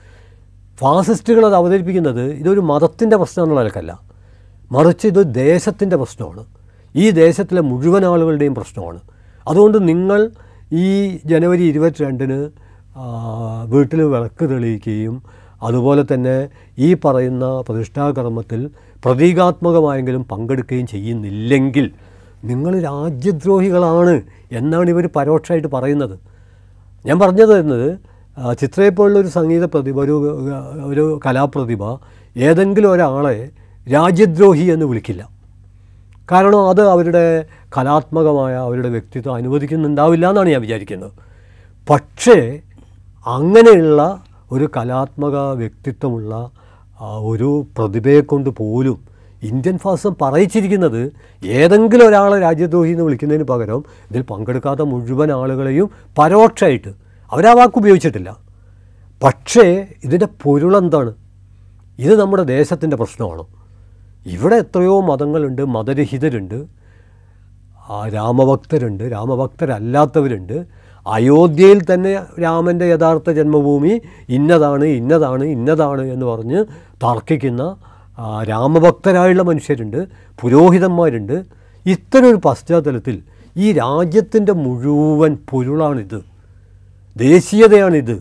ഫാസിസ്റ്റുകൾ അത് അവതരിപ്പിക്കുന്നത് ഇതൊരു മതത്തിൻ്റെ പ്രശ്നം എന്നുള്ള നിലക്കല്ല മറിച്ച് ഇത് ദേശത്തിൻ്റെ പ്രശ്നമാണ് ഈ ദേശത്തിലെ മുഴുവൻ ആളുകളുടെയും പ്രശ്നമാണ് അതുകൊണ്ട് നിങ്ങൾ ഈ ജനുവരി ഇരുപത്തിരണ്ടിന് വീട്ടിൽ വിളക്ക് തെളിയിക്കുകയും അതുപോലെ തന്നെ ഈ പറയുന്ന പ്രതിഷ്ഠാകർമ്മത്തിൽ പ്രതീകാത്മകമായെങ്കിലും പങ്കെടുക്കുകയും ചെയ്യുന്നില്ലെങ്കിൽ നിങ്ങൾ രാജ്യദ്രോഹികളാണ് എന്നാണ് ഇവർ പരോക്ഷമായിട്ട് പറയുന്നത് ഞാൻ പറഞ്ഞത് തരുന്നത് ചിത്രയെ പോലുള്ളൊരു സംഗീത പ്രതിഭ ഒരു ഒരു കലാപ്രതിഭ ഏതെങ്കിലും ഒരാളെ രാജ്യദ്രോഹി എന്ന് വിളിക്കില്ല കാരണം അത് അവരുടെ കലാത്മകമായ അവരുടെ വ്യക്തിത്വം അനുവദിക്കുന്നുണ്ടാവില്ല എന്നാണ് ഞാൻ വിചാരിക്കുന്നത് പക്ഷേ അങ്ങനെയുള്ള ഒരു കലാത്മക വ്യക്തിത്വമുള്ള ഒരു പ്രതിഭയെക്കൊണ്ട് പോലും ഇന്ത്യൻ ഫാസം പറയിച്ചിരിക്കുന്നത് ഏതെങ്കിലും ഒരാളെ രാജ്യദ്രോഹി എന്ന് വിളിക്കുന്നതിന് പകരം ഇതിൽ പങ്കെടുക്കാത്ത മുഴുവൻ ആളുകളെയും പരോക്ഷമായിട്ട് അവരാ വാക്ക് ഉപയോഗിച്ചിട്ടില്ല പക്ഷേ ഇതിൻ്റെ പൊരുളെന്താണ് ഇത് നമ്മുടെ ദേശത്തിൻ്റെ പ്രശ്നമാണോ ഇവിടെ എത്രയോ മതങ്ങളുണ്ട് മതരഹിതരുണ്ട് രാമഭക്തരുണ്ട് രാമഭക്തരല്ലാത്തവരുണ്ട് അയോധ്യയിൽ തന്നെ രാമൻ്റെ യഥാർത്ഥ ജന്മഭൂമി ഇന്നതാണ് ഇന്നതാണ് ഇന്നതാണ് എന്ന് പറഞ്ഞ് തർക്കിക്കുന്ന രാമഭക്തരായുള്ള മനുഷ്യരുണ്ട് പുരോഹിതന്മാരുണ്ട് ഒരു പശ്ചാത്തലത്തിൽ ഈ രാജ്യത്തിൻ്റെ മുഴുവൻ പൊരുളാണിത് ദേശീയതയാണിത്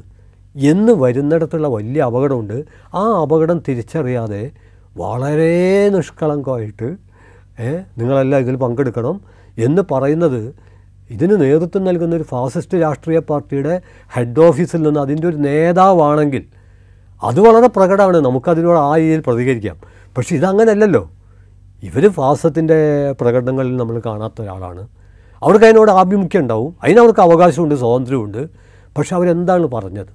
എന്ന് വരുന്നിടത്തുള്ള വലിയ അപകടമുണ്ട് ആ അപകടം തിരിച്ചറിയാതെ വളരെ നിഷ്കളങ്കമായിട്ട് നിങ്ങളെല്ലാം ഇതിൽ പങ്കെടുക്കണം എന്ന് പറയുന്നത് ഇതിന് നേതൃത്വം നൽകുന്ന ഒരു ഫാസിസ്റ്റ് രാഷ്ട്രീയ പാർട്ടിയുടെ ഹെഡ് ഓഫീസിൽ നിന്ന് അതിൻ്റെ ഒരു നേതാവാണെങ്കിൽ അത് വളരെ പ്രകടമാണ് നമുക്കതിനോട് ആ രീതിയിൽ പ്രതികരിക്കാം പക്ഷേ ഇതങ്ങനല്ലല്ലോ ഇവർ ഫാസത്തിൻ്റെ പ്രകടനങ്ങളിൽ നമ്മൾ കാണാത്ത ഒരാളാണ് അവർക്ക് അതിനോട് ആഭിമുഖ്യം ഉണ്ടാവും അതിനവർക്ക് അവകാശമുണ്ട് സ്വാതന്ത്ര്യമുണ്ട് പക്ഷെ അവരെന്താണ് പറഞ്ഞത്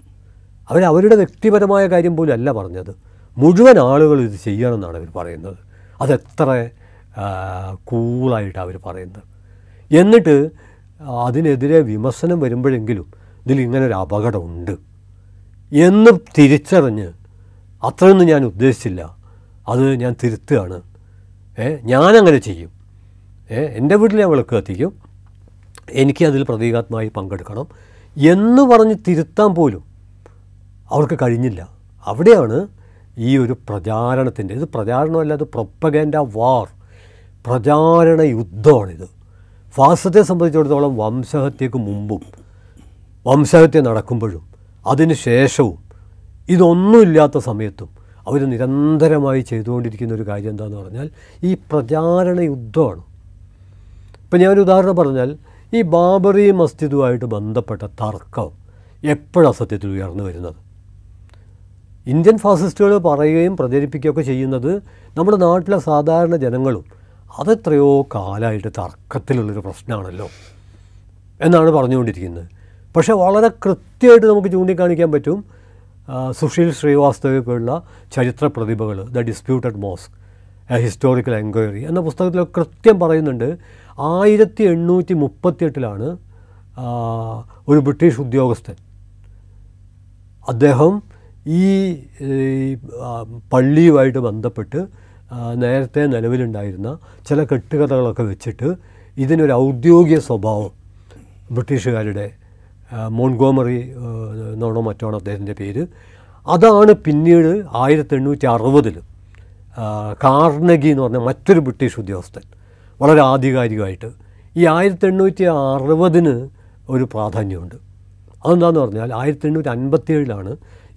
അവരവരുടെ വ്യക്തിപരമായ കാര്യം പോലും അല്ല പറഞ്ഞത് മുഴുവൻ ആളുകൾ ഇത് ചെയ്യണമെന്നാണ് അവർ പറയുന്നത് അതെത്ര കൂളായിട്ടാണ് അവർ പറയുന്നത് എന്നിട്ട് അതിനെതിരെ വിമർശനം വരുമ്പോഴെങ്കിലും ഇതിൽ ഒരു അപകടമുണ്ട് എന്ന് തിരിച്ചറിഞ്ഞ് അത്രയൊന്നും ഞാൻ ഉദ്ദേശിച്ചില്ല അത് ഞാൻ തിരുത്തുകയാണ് ഏ ഞാനങ്ങനെ ചെയ്യും ഏ എൻ്റെ വീട്ടിൽ ഞാൻ വിളക്ക് കത്തിക്കും എനിക്ക് അതിൽ പ്രതീകാത്മായി പങ്കെടുക്കണം എന്ന് പറഞ്ഞ് തിരുത്താൻ പോലും അവർക്ക് കഴിഞ്ഞില്ല അവിടെയാണ് ഈ ഒരു പ്രചാരണത്തിൻ്റെ ഇത് പ്രചാരണമല്ല അത് പ്രൊപ്പഗൻഡ വാർ പ്രചാരണ യുദ്ധമാണിത് ഫാസത്തെ സംബന്ധിച്ചിടത്തോളം വംശഹത്യക്ക് മുമ്പും വംശഹത്യ നടക്കുമ്പോഴും അതിന് ശേഷവും ഇതൊന്നുമില്ലാത്ത സമയത്തും അവർ നിരന്തരമായി ചെയ്തുകൊണ്ടിരിക്കുന്ന ഒരു കാര്യം എന്താണെന്ന് പറഞ്ഞാൽ ഈ പ്രചാരണ യുദ്ധമാണ് ഇപ്പം ഞാനൊരു ഉദാഹരണം പറഞ്ഞാൽ ഈ ബാബറി മസ്ജിദുമായിട്ട് ബന്ധപ്പെട്ട തർക്കം എപ്പോഴാണ് സത്യത്തിൽ ഉയർന്നു വരുന്നത് ഇന്ത്യൻ ഫാസിസ്റ്റുകൾ പറയുകയും പ്രചരിപ്പിക്കുകയൊക്കെ ചെയ്യുന്നത് നമ്മുടെ നാട്ടിലെ സാധാരണ ജനങ്ങളും അതെത്രയോ കാലമായിട്ട് തർക്കത്തിലുള്ളൊരു പ്രശ്നമാണല്ലോ എന്നാണ് പറഞ്ഞുകൊണ്ടിരിക്കുന്നത് പക്ഷേ വളരെ കൃത്യമായിട്ട് നമുക്ക് ചൂണ്ടിക്കാണിക്കാൻ പറ്റും സുശീൽ ശ്രീവാസ്തവയെ ചരിത്ര പ്രതിഭകൾ the disputed mosque a historical enquiry എന്ന പുസ്തകത്തിൽ കൃത്യം പറയുന്നുണ്ട് ആയിരത്തി എണ്ണൂറ്റി മുപ്പത്തിയെട്ടിലാണ് ഒരു ബ്രിട്ടീഷ് ഉദ്യോഗസ്ഥൻ അദ്ദേഹം ഈ പള്ളിയുമായിട്ട് ബന്ധപ്പെട്ട് നേരത്തെ നിലവിലുണ്ടായിരുന്ന ചില കെട്ടുകഥകളൊക്കെ വെച്ചിട്ട് ഇതിനൊരു ഔദ്യോഗിക സ്വഭാവം ബ്രിട്ടീഷുകാരുടെ മോൺഗോമറി എന്നാണോ മറ്റോണോ അദ്ദേഹത്തിൻ്റെ പേര് അതാണ് പിന്നീട് ആയിരത്തി എണ്ണൂറ്റി അറുപതിൽ കാർണഗി എന്ന് പറഞ്ഞ മറ്റൊരു ബ്രിട്ടീഷ് ഉദ്യോഗസ്ഥൻ വളരെ ആധികാരികമായിട്ട് ഈ ആയിരത്തി എണ്ണൂറ്റി അറുപതിന് ഒരു പ്രാധാന്യമുണ്ട് അതെന്താണെന്ന് പറഞ്ഞാൽ ആയിരത്തി എണ്ണൂറ്റി ഏഴിലാണ്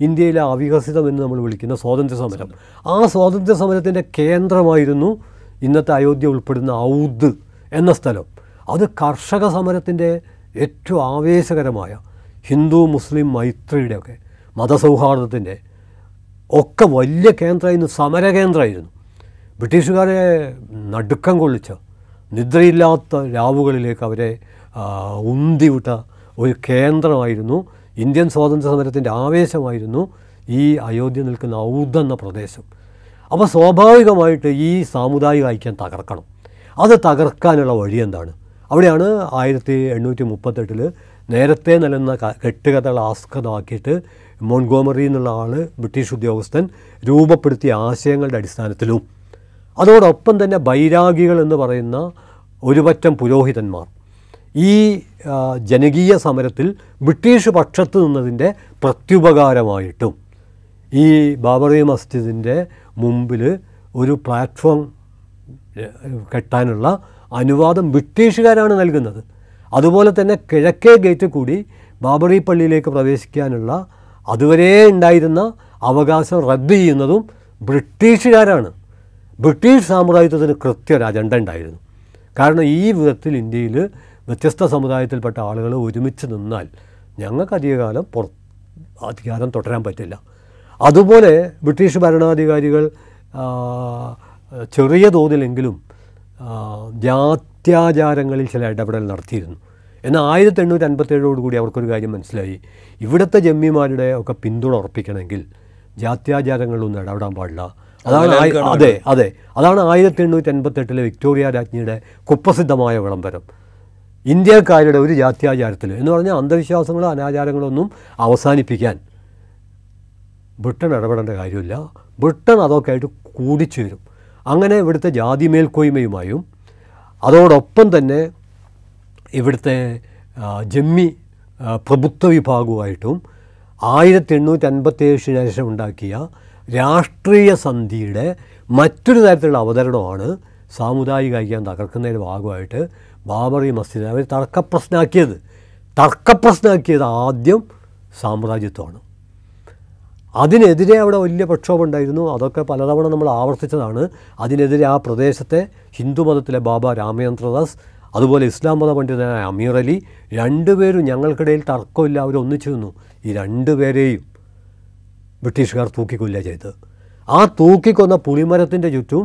ഇന്ത്യയിലെ അവികസിതം എന്ന് നമ്മൾ വിളിക്കുന്ന സ്വാതന്ത്ര്യ സമരം ആ സ്വാതന്ത്ര്യ സമരത്തിൻ്റെ കേന്ദ്രമായിരുന്നു ഇന്നത്തെ അയോധ്യ ഉൾപ്പെടുന്ന ഔദ് എന്ന സ്ഥലം അത് കർഷക സമരത്തിൻ്റെ ഏറ്റവും ആവേശകരമായ ഹിന്ദു മുസ്ലിം മൈത്രിയുടെയൊക്കെ മതസൗഹാർദ്ദത്തിൻ്റെ ഒക്കെ വലിയ കേന്ദ്രമായിരുന്നു സമരകേന്ദ്രമായിരുന്നു ബ്രിട്ടീഷുകാരെ നടുക്കം കൊള്ളിച്ച നിദ്രയില്ലാത്ത രാവുകളിലേക്ക് അവരെ ഉന്തിവിട്ട ഒരു കേന്ദ്രമായിരുന്നു ഇന്ത്യൻ സ്വാതന്ത്ര്യ സമരത്തിൻ്റെ ആവേശമായിരുന്നു ഈ അയോധ്യ നിൽക്കുന്ന ഔദ് എന്ന പ്രദേശം അപ്പോൾ സ്വാഭാവികമായിട്ട് ഈ സാമുദായിക ഐക്യം തകർക്കണം അത് തകർക്കാനുള്ള വഴി എന്താണ് അവിടെയാണ് ആയിരത്തി എണ്ണൂറ്റി മുപ്പത്തെട്ടിൽ നേരത്തെ നിലനിന്ന കെട്ടുകഥകൾ ആസ്കതമാക്കിയിട്ട് മോൺഗോമറി എന്നുള്ള ആൾ ബ്രിട്ടീഷ് ഉദ്യോഗസ്ഥൻ രൂപപ്പെടുത്തിയ ആശയങ്ങളുടെ അടിസ്ഥാനത്തിലും അതോടൊപ്പം തന്നെ ബൈരാഗികൾ എന്ന് പറയുന്ന ഒരുപറ്റം പുരോഹിതന്മാർ ഈ ജനകീയ സമരത്തിൽ ബ്രിട്ടീഷ് പക്ഷത്ത് നിന്നതിൻ്റെ പ്രത്യുപകാരമായിട്ടും ഈ ബാബറി മസ്ജിദിൻ്റെ മുമ്പിൽ ഒരു പ്ലാറ്റ്ഫോം കെട്ടാനുള്ള അനുവാദം ബ്രിട്ടീഷുകാരാണ് നൽകുന്നത് അതുപോലെ തന്നെ കിഴക്കേ ഗേറ്റ് കൂടി ബാബറി പള്ളിയിലേക്ക് പ്രവേശിക്കാനുള്ള അതുവരെ ഉണ്ടായിരുന്ന അവകാശം റദ്ദ് ചെയ്യുന്നതും ബ്രിട്ടീഷുകാരാണ് ബ്രിട്ടീഷ് സാമ്രാജ്യത്തിന് കൃത്യ ഒരു അജണ്ട ഉണ്ടായിരുന്നു കാരണം ഈ വിധത്തിൽ ഇന്ത്യയിൽ വ്യത്യസ്ത സമുദായത്തിൽപ്പെട്ട ആളുകൾ ഒരുമിച്ച് നിന്നാൽ ഞങ്ങൾക്ക് അധികകാലം പുറ അധികാരം തുടരാൻ പറ്റില്ല അതുപോലെ ബ്രിട്ടീഷ് ഭരണാധികാരികൾ ചെറിയ തോതിലെങ്കിലും ജാത്യാചാരങ്ങളിൽ ചില ഇടപെടൽ നടത്തിയിരുന്നു എന്നാൽ ആയിരത്തി എണ്ണൂറ്റി അൻപത്തേഴോട് കൂടി അവർക്കൊരു കാര്യം മനസ്സിലായി ഇവിടുത്തെ ജമ്മിമാരുടെ ഒക്കെ പിന്തുണ ഉറപ്പിക്കണമെങ്കിൽ ജാത്യാചാരങ്ങളിലൊന്നും ഇടപെടാൻ പാടില്ല അതാണ് അതെ അതെ അതാണ് ആയിരത്തി എണ്ണൂറ്റി അൻപത്തെട്ടിലെ വിക്ടോറിയ രാജ്ഞിയുടെ കുപ്രസിദ്ധമായ വിളംബരം ഇന്ത്യക്കാരുടെ ഒരു ജാത്യാചാരത്തിൽ എന്ന് പറഞ്ഞാൽ അന്ധവിശ്വാസങ്ങളോ അനാചാരങ്ങളോ ഒന്നും അവസാനിപ്പിക്കാൻ ബ്രിട്ടൻ ഇടപെടേണ്ട കാര്യമില്ല ബ്രിട്ടൻ അതൊക്കെ ആയിട്ട് കൂടിച്ചേരും അങ്ങനെ ഇവിടുത്തെ ജാതി മേൽക്കോയ്മയുമായും അതോടൊപ്പം തന്നെ ഇവിടുത്തെ ജമ്മി പ്രഭുത്വ വിഭാഗവുമായിട്ടും ആയിരത്തി എണ്ണൂറ്റി അൻപത്തേഴ് ശേഷം ഉണ്ടാക്കിയ രാഷ്ട്രീയ സന്ധിയുടെ മറ്റൊരു തരത്തിലുള്ള അവതരണമാണ് സാമുദായിക ഐക്യം തകർക്കുന്നതിൻ്റെ ഭാഗമായിട്ട് ബാബറി മസ്ജിദ് അവർ തർക്കപ്രശ്നമാക്കിയത് തർക്കപ്രശ്നമാക്കിയത് ആദ്യം സാമ്രാജ്യത്വമാണ് അതിനെതിരെ അവിടെ വലിയ പ്രക്ഷോഭം ഉണ്ടായിരുന്നു അതൊക്കെ പലതവണ നമ്മൾ ആവർത്തിച്ചതാണ് അതിനെതിരെ ആ പ്രദേശത്തെ ഹിന്ദുമതത്തിലെ ബാബ രാമചന്ദ്രദാസ് അതുപോലെ ഇസ്ലാം മത പണ്ഡിതനായ അമീർ അലി രണ്ടുപേരും ഞങ്ങൾക്കിടയിൽ തർക്കമില്ല അവർ ഒന്നിച്ചു നിന്നു ഈ രണ്ടുപേരെയും ബ്രിട്ടീഷുകാർ തൂക്കിക്കൊല്ല ചെയ്തത് ആ തൂക്കിക്കൊന്ന പുളിമരത്തിൻ്റെ ചുറ്റും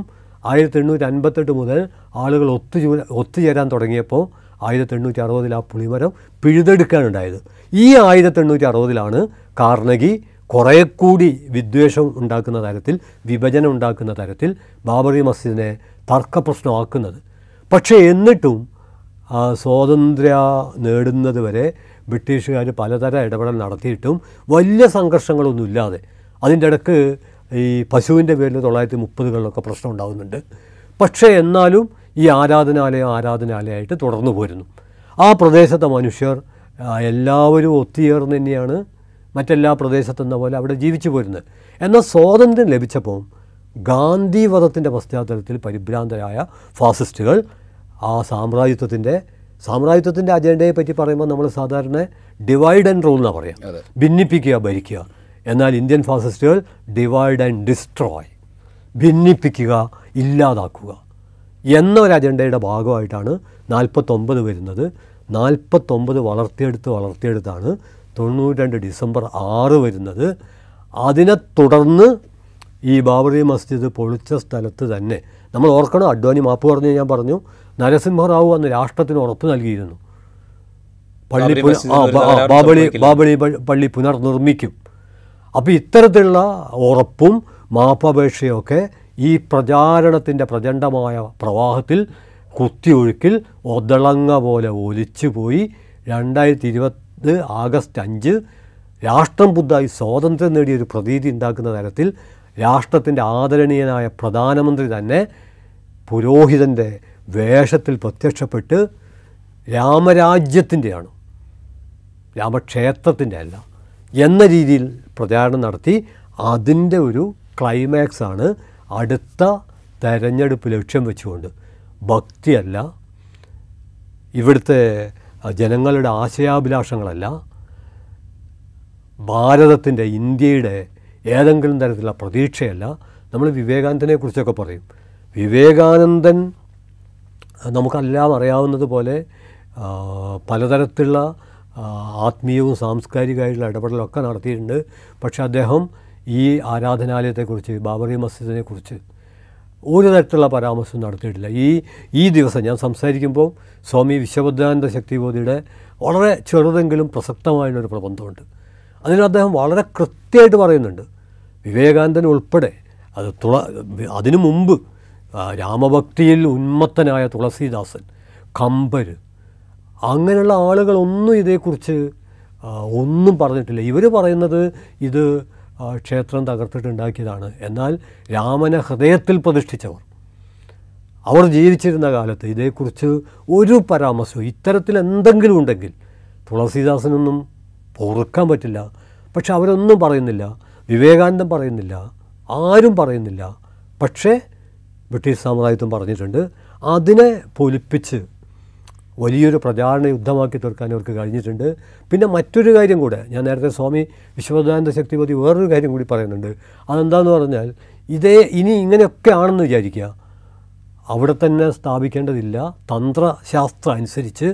ആയിരത്തി എണ്ണൂറ്റി അൻപത്തെട്ട് മുതൽ ആളുകൾ ഒത്തുചൂ ഒത്തുചേരാൻ തുടങ്ങിയപ്പോൾ ആയിരത്തി എണ്ണൂറ്റി അറുപതിൽ ആ പുളിമരം പിഴുതെടുക്കാനുണ്ടായത് ഈ ആയിരത്തി എണ്ണൂറ്റി അറുപതിലാണ് കാർണഗി കുറേ കൂടി വിദ്വേഷം ഉണ്ടാക്കുന്ന തരത്തിൽ വിഭജനം ഉണ്ടാക്കുന്ന തരത്തിൽ ബാബറി മസ്ജിദിനെ തർക്കപ്രശ്നമാക്കുന്നത് പക്ഷേ എന്നിട്ടും സ്വാതന്ത്ര്യ നേടുന്നത് വരെ ബ്രിട്ടീഷുകാർ പലതരം ഇടപെടൽ നടത്തിയിട്ടും വലിയ സംഘർഷങ്ങളൊന്നുമില്ലാതെ അതിൻ്റെ ഇടക്ക് ഈ പശുവിൻ്റെ പേരിൽ തൊള്ളായിരത്തി മുപ്പതുകളിലൊക്കെ പ്രശ്നം ഉണ്ടാകുന്നുണ്ട് പക്ഷേ എന്നാലും ഈ ആരാധനാലയം ആരാധനാലയമായിട്ട് തുടർന്നു പോരുന്നു ആ പ്രദേശത്തെ മനുഷ്യർ എല്ലാവരും ഒത്തുചേർന്ന് തന്നെയാണ് മറ്റെല്ലാ പ്രദേശത്തെന്ന പോലെ അവിടെ ജീവിച്ചു പോരുന്നത് എന്നാൽ സ്വാതന്ത്ര്യം ലഭിച്ചപ്പോൾ ഗാന്ധിവധത്തിൻ്റെ പശ്ചാത്തലത്തിൽ പരിഭ്രാന്തരായ ഫാസിസ്റ്റുകൾ ആ സാമ്രാജ്യത്വത്തിൻ്റെ സാമ്രാജ്യത്വത്തിൻ്റെ അജണ്ടയെ പറ്റി പറയുമ്പോൾ നമ്മൾ സാധാരണ ഡിവൈഡ് ആൻഡ് റൂൾ എന്നാണ് പറയുക ഭിന്നിപ്പിക്കുക ഭരിക്കുക എന്നാൽ ഇന്ത്യൻ ഫാസിസ്റ്റുകൾ ഡിവൈഡ് ആൻഡ് ഡിസ്ട്രോയ് ഭിന്നിപ്പിക്കുക ഇല്ലാതാക്കുക എന്ന ഒരു അജണ്ടയുടെ ഭാഗമായിട്ടാണ് നാൽപ്പത്തൊമ്പത് വരുന്നത് നാൽപ്പത്തൊമ്പത് വളർത്തിയെടുത്ത് വളർത്തിയെടുത്താണ് തൊണ്ണൂറ്റി രണ്ട് ഡിസംബർ ആറ് വരുന്നത് അതിനെ തുടർന്ന് ഈ ബാബറി മസ്ജിദ് പൊളിച്ച സ്ഥലത്ത് തന്നെ നമ്മൾ ഓർക്കണം അഡ്വാനി മാപ്പ് പറഞ്ഞ് ഞാൻ പറഞ്ഞു നരസിംഹറാവു അന്ന് രാഷ്ട്രത്തിന് ഉറപ്പ് നൽകിയിരുന്നു പള്ളി ബാബളി ബാബളി പള്ളി പുനർനിർമ്മിക്കും അപ്പോൾ ഇത്തരത്തിലുള്ള ഉറപ്പും മാപ്പപേക്ഷയൊക്കെ ഈ പ്രചാരണത്തിൻ്റെ പ്രചണ്ഡമായ പ്രവാഹത്തിൽ കുത്തിയൊഴുക്കിൽ ഒതളങ്ങ പോലെ ഒലിച്ചു പോയി രണ്ടായിരത്തി ഇരുപത് ആഗസ്റ്റ് അഞ്ച് രാഷ്ട്രം പുതുതായി സ്വാതന്ത്ര്യം നേടിയ ഒരു പ്രതീതി ഉണ്ടാക്കുന്ന തരത്തിൽ രാഷ്ട്രത്തിൻ്റെ ആദരണീയനായ പ്രധാനമന്ത്രി തന്നെ പുരോഹിതൻ്റെ വേഷത്തിൽ പ്രത്യക്ഷപ്പെട്ട് രാമരാജ്യത്തിൻ്റെയാണ് രാമക്ഷേത്രത്തിൻ്റെ അല്ല എന്ന രീതിയിൽ പ്രചാരണം നടത്തി അതിൻ്റെ ഒരു ക്ലൈമാക്സ് ആണ് അടുത്ത തെരഞ്ഞെടുപ്പ് ലക്ഷ്യം വെച്ചുകൊണ്ട് ഭക്തിയല്ല ഇവിടുത്തെ ജനങ്ങളുടെ ആശയാഭിലാഷങ്ങളല്ല ഭാരതത്തിൻ്റെ ഇന്ത്യയുടെ ഏതെങ്കിലും തരത്തിലുള്ള പ്രതീക്ഷയല്ല നമ്മൾ വിവേകാനന്ദനെ കുറിച്ചൊക്കെ പറയും വിവേകാനന്ദൻ നമുക്കെല്ലാം അറിയാവുന്നതുപോലെ പലതരത്തിലുള്ള ആത്മീയവും സാംസ്കാരികമായിട്ടുള്ള ഇടപെടലൊക്കെ നടത്തിയിട്ടുണ്ട് പക്ഷേ അദ്ദേഹം ഈ ആരാധനാലയത്തെക്കുറിച്ച് ബാബറി മസ്ജിദിനെക്കുറിച്ച് ഒരു തരത്തിലുള്ള പരാമർശം നടത്തിയിട്ടില്ല ഈ ഈ ദിവസം ഞാൻ സംസാരിക്കുമ്പോൾ സ്വാമി വിശ്വബുദ്ധാനന്ദ ശക്തിബോധിയുടെ വളരെ ചെറുതെങ്കിലും പ്രസക്തമായുള്ളൊരു പ്രബന്ധമുണ്ട് അതിന് അദ്ദേഹം വളരെ കൃത്യമായിട്ട് പറയുന്നുണ്ട് വിവേകാനന്ദൻ ഉൾപ്പെടെ അത് തുള അതിനു മുമ്പ് രാമഭക്തിയിൽ ഉന്മത്തനായ തുളസീദാസൻ കമ്പര് അങ്ങനെയുള്ള ആളുകളൊന്നും ഇതേക്കുറിച്ച് ഒന്നും പറഞ്ഞിട്ടില്ല ഇവർ പറയുന്നത് ഇത് ക്ഷേത്രം തകർത്തിട്ടുണ്ടാക്കിയതാണ് എന്നാൽ രാമനെ ഹൃദയത്തിൽ പ്രതിഷ്ഠിച്ചവർ അവർ ജീവിച്ചിരുന്ന കാലത്ത് ഇതേക്കുറിച്ച് ഒരു പരാമർശവും ഇത്തരത്തിൽ എന്തെങ്കിലും ഉണ്ടെങ്കിൽ തുളസീദാസനൊന്നും പൊറുക്കാൻ പറ്റില്ല പക്ഷെ അവരൊന്നും പറയുന്നില്ല വിവേകാനന്ദൻ പറയുന്നില്ല ആരും പറയുന്നില്ല പക്ഷേ ബ്രിട്ടീഷ് സാമ്രാജ്യത്വം പറഞ്ഞിട്ടുണ്ട് അതിനെ പൊലിപ്പിച്ച് വലിയൊരു പ്രചാരണ യുദ്ധമാക്കി തീർക്കാൻ അവർക്ക് കഴിഞ്ഞിട്ടുണ്ട് പിന്നെ മറ്റൊരു കാര്യം കൂടെ ഞാൻ നേരത്തെ സ്വാമി വിശ്വദാനന്ദ ശക്തിപതി വേറൊരു കാര്യം കൂടി പറയുന്നുണ്ട് അതെന്താന്ന് പറഞ്ഞാൽ ഇതേ ഇനി ഇങ്ങനെയൊക്കെ ആണെന്ന് വിചാരിക്കുക അവിടെ തന്നെ സ്ഥാപിക്കേണ്ടതില്ല തന്ത്രശാസ്ത്രം അനുസരിച്ച്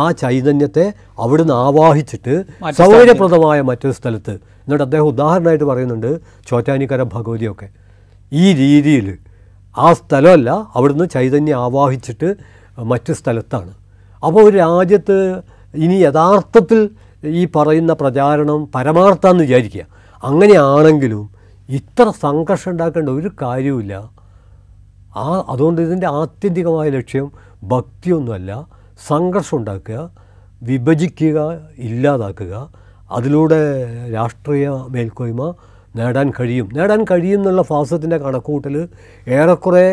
ആ ചൈതന്യത്തെ അവിടുന്ന് ആവാഹിച്ചിട്ട് സൗകര്യപ്രദമായ മറ്റൊരു സ്ഥലത്ത് എന്നിട്ട് അദ്ദേഹം ഉദാഹരണമായിട്ട് പറയുന്നുണ്ട് ചോറ്റാനിക്കര ഭഗവതിയൊക്കെ ഈ രീതിയിൽ ആ സ്ഥലമല്ല അവിടുന്ന് ചൈതന്യം ആവാഹിച്ചിട്ട് മറ്റു സ്ഥലത്താണ് അപ്പോൾ ഒരു രാജ്യത്ത് ഇനി യഥാർത്ഥത്തിൽ ഈ പറയുന്ന പ്രചാരണം പരമാർത്ഥാന്ന് വിചാരിക്കുക അങ്ങനെയാണെങ്കിലും ഇത്ര സംഘർഷം ഉണ്ടാക്കേണ്ട ഒരു കാര്യവുമില്ല ആ അതുകൊണ്ട് ഇതിൻ്റെ ആത്യന്തികമായ ലക്ഷ്യം ഭക്തിയൊന്നുമല്ല സംഘർഷം ഉണ്ടാക്കുക വിഭജിക്കുക ഇല്ലാതാക്കുക അതിലൂടെ രാഷ്ട്രീയ മേൽക്കോയ്മ നേടാൻ കഴിയും നേടാൻ കഴിയും എന്നുള്ള ഫാസത്തിൻ്റെ കണക്കുകൂട്ടൽ ഏറെക്കുറെ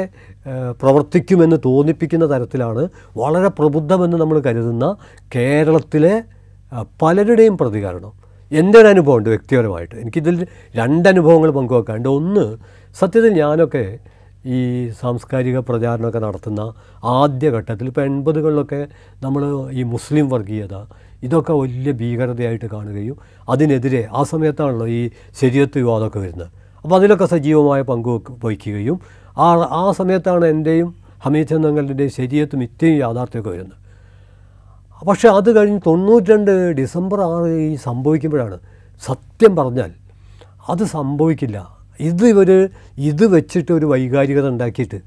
പ്രവർത്തിക്കുമെന്ന് തോന്നിപ്പിക്കുന്ന തരത്തിലാണ് വളരെ പ്രബുദ്ധമെന്ന് നമ്മൾ കരുതുന്ന കേരളത്തിലെ പലരുടെയും പ്രതികരണം എൻ്റെ ഒരു അനുഭവമുണ്ട് വ്യക്തിപരമായിട്ട് എനിക്കിതിൽ രണ്ടനുഭവങ്ങൾ പങ്കുവെക്കാണ്ട് ഒന്ന് സത്യത്തിൽ ഞാനൊക്കെ ഈ സാംസ്കാരിക പ്രചാരണമൊക്കെ നടത്തുന്ന ആദ്യഘട്ടത്തിൽ ഇപ്പോൾ എൺപതുകളിലൊക്കെ നമ്മൾ ഈ മുസ്ലിം വർഗീയത ഇതൊക്കെ വലിയ ഭീകരതയായിട്ട് കാണുകയും അതിനെതിരെ ആ സമയത്താണല്ലോ ഈ ശരീരത്ത് വിവാദമൊക്കെ വരുന്നത് അപ്പോൾ അതിലൊക്കെ സജീവമായ പങ്കു വഹിക്കുകയും ആ ആ സമയത്താണ് എൻ്റെയും ഹമീദ് നങ്കലിൻ്റെയും ശരീരത്തും ഇത്രയും യാഥാർത്ഥ്യമൊക്കെ വരുന്നത് പക്ഷേ അത് കഴിഞ്ഞ് തൊണ്ണൂറ്റിരണ്ട് ഡിസംബർ ആറ് ഈ സംഭവിക്കുമ്പോഴാണ് സത്യം പറഞ്ഞാൽ അത് സംഭവിക്കില്ല ഇത് ഇവർ ഇത് വെച്ചിട്ട് ഒരു വൈകാരികത ഉണ്ടാക്കിയിട്ട്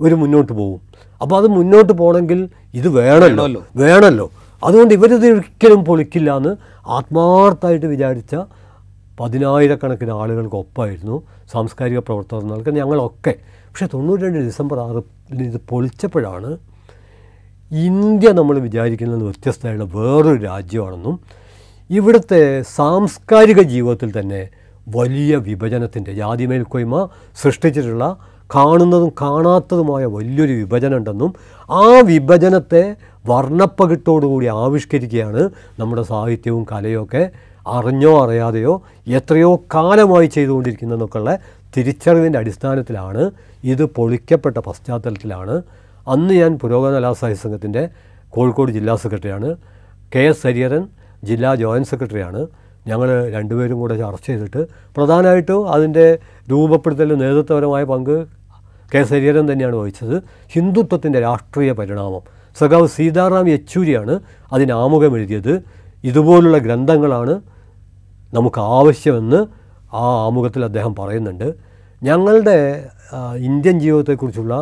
ഇവർ മുന്നോട്ട് പോകും അപ്പോൾ അത് മുന്നോട്ട് പോകണമെങ്കിൽ ഇത് വേണമല്ലോ വേണമല്ലോ അതുകൊണ്ട് ഇവരിത് ഒരിക്കലും പൊളിക്കില്ല എന്ന് ആത്മാർത്ഥമായിട്ട് വിചാരിച്ച പതിനായിരക്കണക്കിന് ആളുകൾക്കൊപ്പമായിരുന്നു സാംസ്കാരിക പ്രവർത്തകർക്ക് ഞങ്ങളൊക്കെ പക്ഷേ തൊണ്ണൂറ്റി രണ്ട് ഡിസംബർ ആറിന് ഇത് പൊളിച്ചപ്പോഴാണ് ഇന്ത്യ നമ്മൾ വിചാരിക്കുന്നത് വ്യത്യസ്തമായുള്ള വേറൊരു രാജ്യമാണെന്നും ഇവിടുത്തെ സാംസ്കാരിക ജീവിതത്തിൽ തന്നെ വലിയ വിഭജനത്തിൻ്റെ ജാതി മേൽക്കോയ്മ സൃഷ്ടിച്ചിട്ടുള്ള കാണുന്നതും കാണാത്തതുമായ വലിയൊരു വിഭജനം ഉണ്ടെന്നും ആ വിഭജനത്തെ വർണ്ണപ്പകിട്ടോടുകൂടി ആവിഷ്കരിക്കുകയാണ് നമ്മുടെ സാഹിത്യവും കലയൊക്കെ അറിഞ്ഞോ അറിയാതെയോ എത്രയോ കാലമായി ചെയ്തുകൊണ്ടിരിക്കുന്നതൊക്കെയുള്ള തിരിച്ചറിവിൻ്റെ അടിസ്ഥാനത്തിലാണ് ഇത് പൊളിക്കപ്പെട്ട പശ്ചാത്തലത്തിലാണ് അന്ന് ഞാൻ പുരോഗമന കലാസായ സംഘത്തിൻ്റെ കോഴിക്കോട് ജില്ലാ സെക്രട്ടറിയാണ് കെ എസ് ഹരിഹരൻ ജില്ലാ ജോയിൻറ്റ് സെക്രട്ടറിയാണ് ഞങ്ങൾ രണ്ടുപേരും കൂടെ ചർച്ച ചെയ്തിട്ട് പ്രധാനമായിട്ടും അതിൻ്റെ രൂപപ്പെടുത്തൽ നേതൃത്വപരമായ പങ്ക് കെ എസ് ഹരിഹരൻ തന്നെയാണ് വഹിച്ചത് ഹിന്ദുത്വത്തിൻ്റെ രാഷ്ട്രീയ പരിണാമം സഖാവ് സീതാറാം യെച്ചൂരിയാണ് അതിന് ആമുഖം എഴുതിയത് ഇതുപോലുള്ള ഗ്രന്ഥങ്ങളാണ് നമുക്ക് ആവശ്യമെന്ന് ആ ആമുഖത്തിൽ അദ്ദേഹം പറയുന്നുണ്ട് ഞങ്ങളുടെ ഇന്ത്യൻ ജീവിതത്തെക്കുറിച്ചുള്ള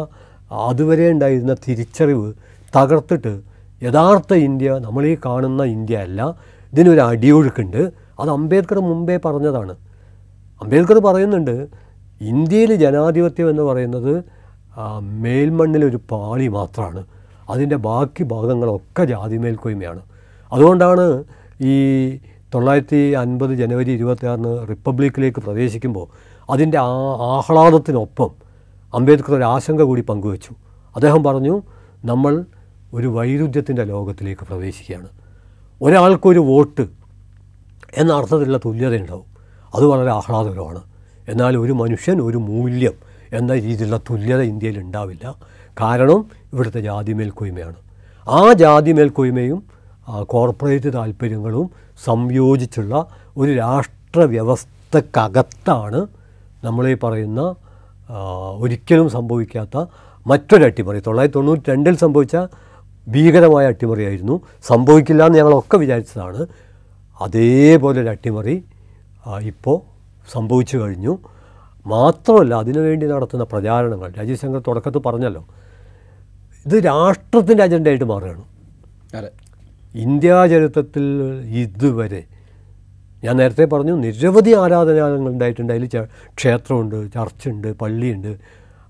അതുവരെ ഉണ്ടായിരുന്ന തിരിച്ചറിവ് തകർത്തിട്ട് യഥാർത്ഥ ഇന്ത്യ നമ്മളീ കാണുന്ന ഇന്ത്യ അല്ല ഇതിനൊരു അടിയൊഴുക്കുണ്ട് അത് അംബേദ്കർ മുമ്പേ പറഞ്ഞതാണ് അംബേദ്കർ പറയുന്നുണ്ട് ഇന്ത്യയിൽ ജനാധിപത്യം എന്ന് പറയുന്നത് മേൽമണ്ണിലൊരു പാളി മാത്രമാണ് അതിൻ്റെ ബാക്കി ഭാഗങ്ങളൊക്കെ ജാതി മേൽക്കൊയ്മയാണ് അതുകൊണ്ടാണ് ഈ തൊള്ളായിരത്തി അൻപത് ജനുവരി ഇരുപത്തിയാറിന് റിപ്പബ്ലിക്കിലേക്ക് പ്രവേശിക്കുമ്പോൾ അതിൻ്റെ ആ ആഹ്ലാദത്തിനൊപ്പം അംബേദ്കർ ഒരു ആശങ്ക കൂടി പങ്കുവച്ചു അദ്ദേഹം പറഞ്ഞു നമ്മൾ ഒരു വൈരുദ്ധ്യത്തിൻ്റെ ലോകത്തിലേക്ക് പ്രവേശിക്കുകയാണ് ഒരാൾക്കൊരു വോട്ട് എന്ന അർത്ഥത്തിലുള്ള ഉണ്ടാവും അത് വളരെ ആഹ്ലാദകരമാണ് എന്നാൽ ഒരു മനുഷ്യൻ ഒരു മൂല്യം എന്ന രീതിയിലുള്ള തുല്യത ഇന്ത്യയിൽ ഉണ്ടാവില്ല കാരണം ഇവിടുത്തെ ജാതി മേൽക്കോയ്മയാണ് ആ ജാതി മേൽക്കോയ്മയും കോർപ്പറേറ്റ് താല്പര്യങ്ങളും സംയോജിച്ചുള്ള ഒരു രാഷ്ട്രവ്യവസ്ഥക്കകത്താണ് നമ്മളീ പറയുന്ന ഒരിക്കലും സംഭവിക്കാത്ത മറ്റൊരു അട്ടിമറി തൊള്ളായിരത്തി തൊണ്ണൂറ്റി രണ്ടിൽ സംഭവിച്ച ഭീകരമായ അട്ടിമറിയായിരുന്നു സംഭവിക്കില്ല എന്ന് ഞങ്ങളൊക്കെ വിചാരിച്ചതാണ് അതേപോലെ അട്ടിമറി ഇപ്പോൾ സംഭവിച്ചു കഴിഞ്ഞു മാത്രമല്ല അതിനുവേണ്ടി നടത്തുന്ന പ്രചാരണങ്ങൾ രാജീവ് ശങ്കർ തുടക്കത്തിൽ പറഞ്ഞല്ലോ ഇത് രാഷ്ട്രത്തിൻ്റെ അജണ്ടയായിട്ട് മാറുകയാണ് അതെ ഇന്ത്യാ ചരിത്രത്തിൽ ഇതുവരെ ഞാൻ നേരത്തെ പറഞ്ഞു നിരവധി ആരാധനാലയങ്ങൾ ഉണ്ടായിട്ടുണ്ട് അതിൽ ക്ഷേത്രമുണ്ട് ചർച്ചുണ്ട് പള്ളിയുണ്ട്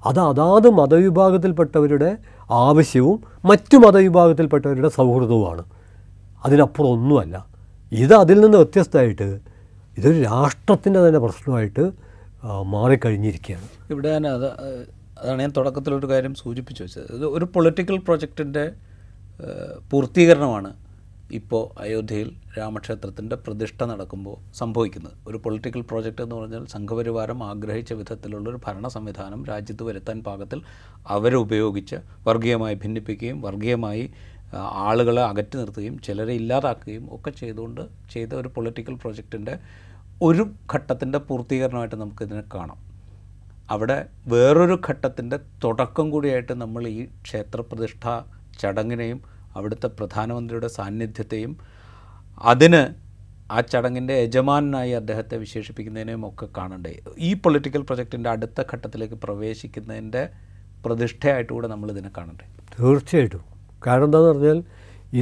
അത് അതാത് മതവിഭാഗത്തിൽപ്പെട്ടവരുടെ ആവശ്യവും മറ്റു മതവിഭാഗത്തിൽപ്പെട്ടവരുടെ സൗഹൃദവുമാണ് അതിനപ്പുറം ഒന്നുമല്ല ഇത് അതിൽ നിന്ന് വ്യത്യസ്തമായിട്ട് ഇതൊരു രാഷ്ട്രത്തിൻ്റെ തന്നെ പ്രശ്നമായിട്ട് മാറിക്കഴിഞ്ഞിരിക്കുകയാണ് ഇവിടെ ഞാൻ അത് അതാണ് ഞാൻ തുടക്കത്തിലൊരു കാര്യം സൂചിപ്പിച്ചു വെച്ചത് ഇത് ഒരു പൊളിറ്റിക്കൽ പ്രൊജക്റ്റിൻ്റെ പൂർത്തീകരണമാണ് ഇപ്പോൾ അയോധ്യയിൽ രാമക്ഷേത്രത്തിൻ്റെ പ്രതിഷ്ഠ നടക്കുമ്പോൾ സംഭവിക്കുന്നത് ഒരു പൊളിറ്റിക്കൽ പ്രോജക്റ്റ് എന്ന് പറഞ്ഞാൽ സംഘപരിവാരം ആഗ്രഹിച്ച വിധത്തിലുള്ളൊരു ഭരണ സംവിധാനം രാജ്യത്ത് വരുത്താൻ പാകത്തിൽ അവരുപയോഗിച്ച് വർഗീയമായി ഭിന്നിപ്പിക്കുകയും വർഗീയമായി ആളുകളെ അകറ്റി നിർത്തുകയും ചിലരെ ഇല്ലാതാക്കുകയും ഒക്കെ ചെയ്തുകൊണ്ട് ചെയ്ത ഒരു പൊളിറ്റിക്കൽ പ്രോജക്റ്റിൻ്റെ ഒരു ഘട്ടത്തിൻ്റെ പൂർത്തീകരണമായിട്ട് നമുക്കിതിനെ കാണാം അവിടെ വേറൊരു ഘട്ടത്തിൻ്റെ തുടക്കം കൂടിയായിട്ട് നമ്മൾ ഈ ക്ഷേത്രപ്രതിഷ്ഠ ചടങ്ങിനെയും അവിടുത്തെ പ്രധാനമന്ത്രിയുടെ സാന്നിധ്യത്തെയും അതിന് ആ ചടങ്ങിൻ്റെ യജമാനായി അദ്ദേഹത്തെ വിശേഷിപ്പിക്കുന്നതിനെയും ഒക്കെ കാണണ്ടേ ഈ പൊളിറ്റിക്കൽ പ്രൊജക്റ്റിൻ്റെ അടുത്ത ഘട്ടത്തിലേക്ക് പ്രവേശിക്കുന്നതിൻ്റെ പ്രതിഷ്ഠയായിട്ടുകൂടെ നമ്മൾ ഇതിനെ കാണണ്ടേ തീർച്ചയായിട്ടും കാരണം എന്താണെന്ന് പറഞ്ഞാൽ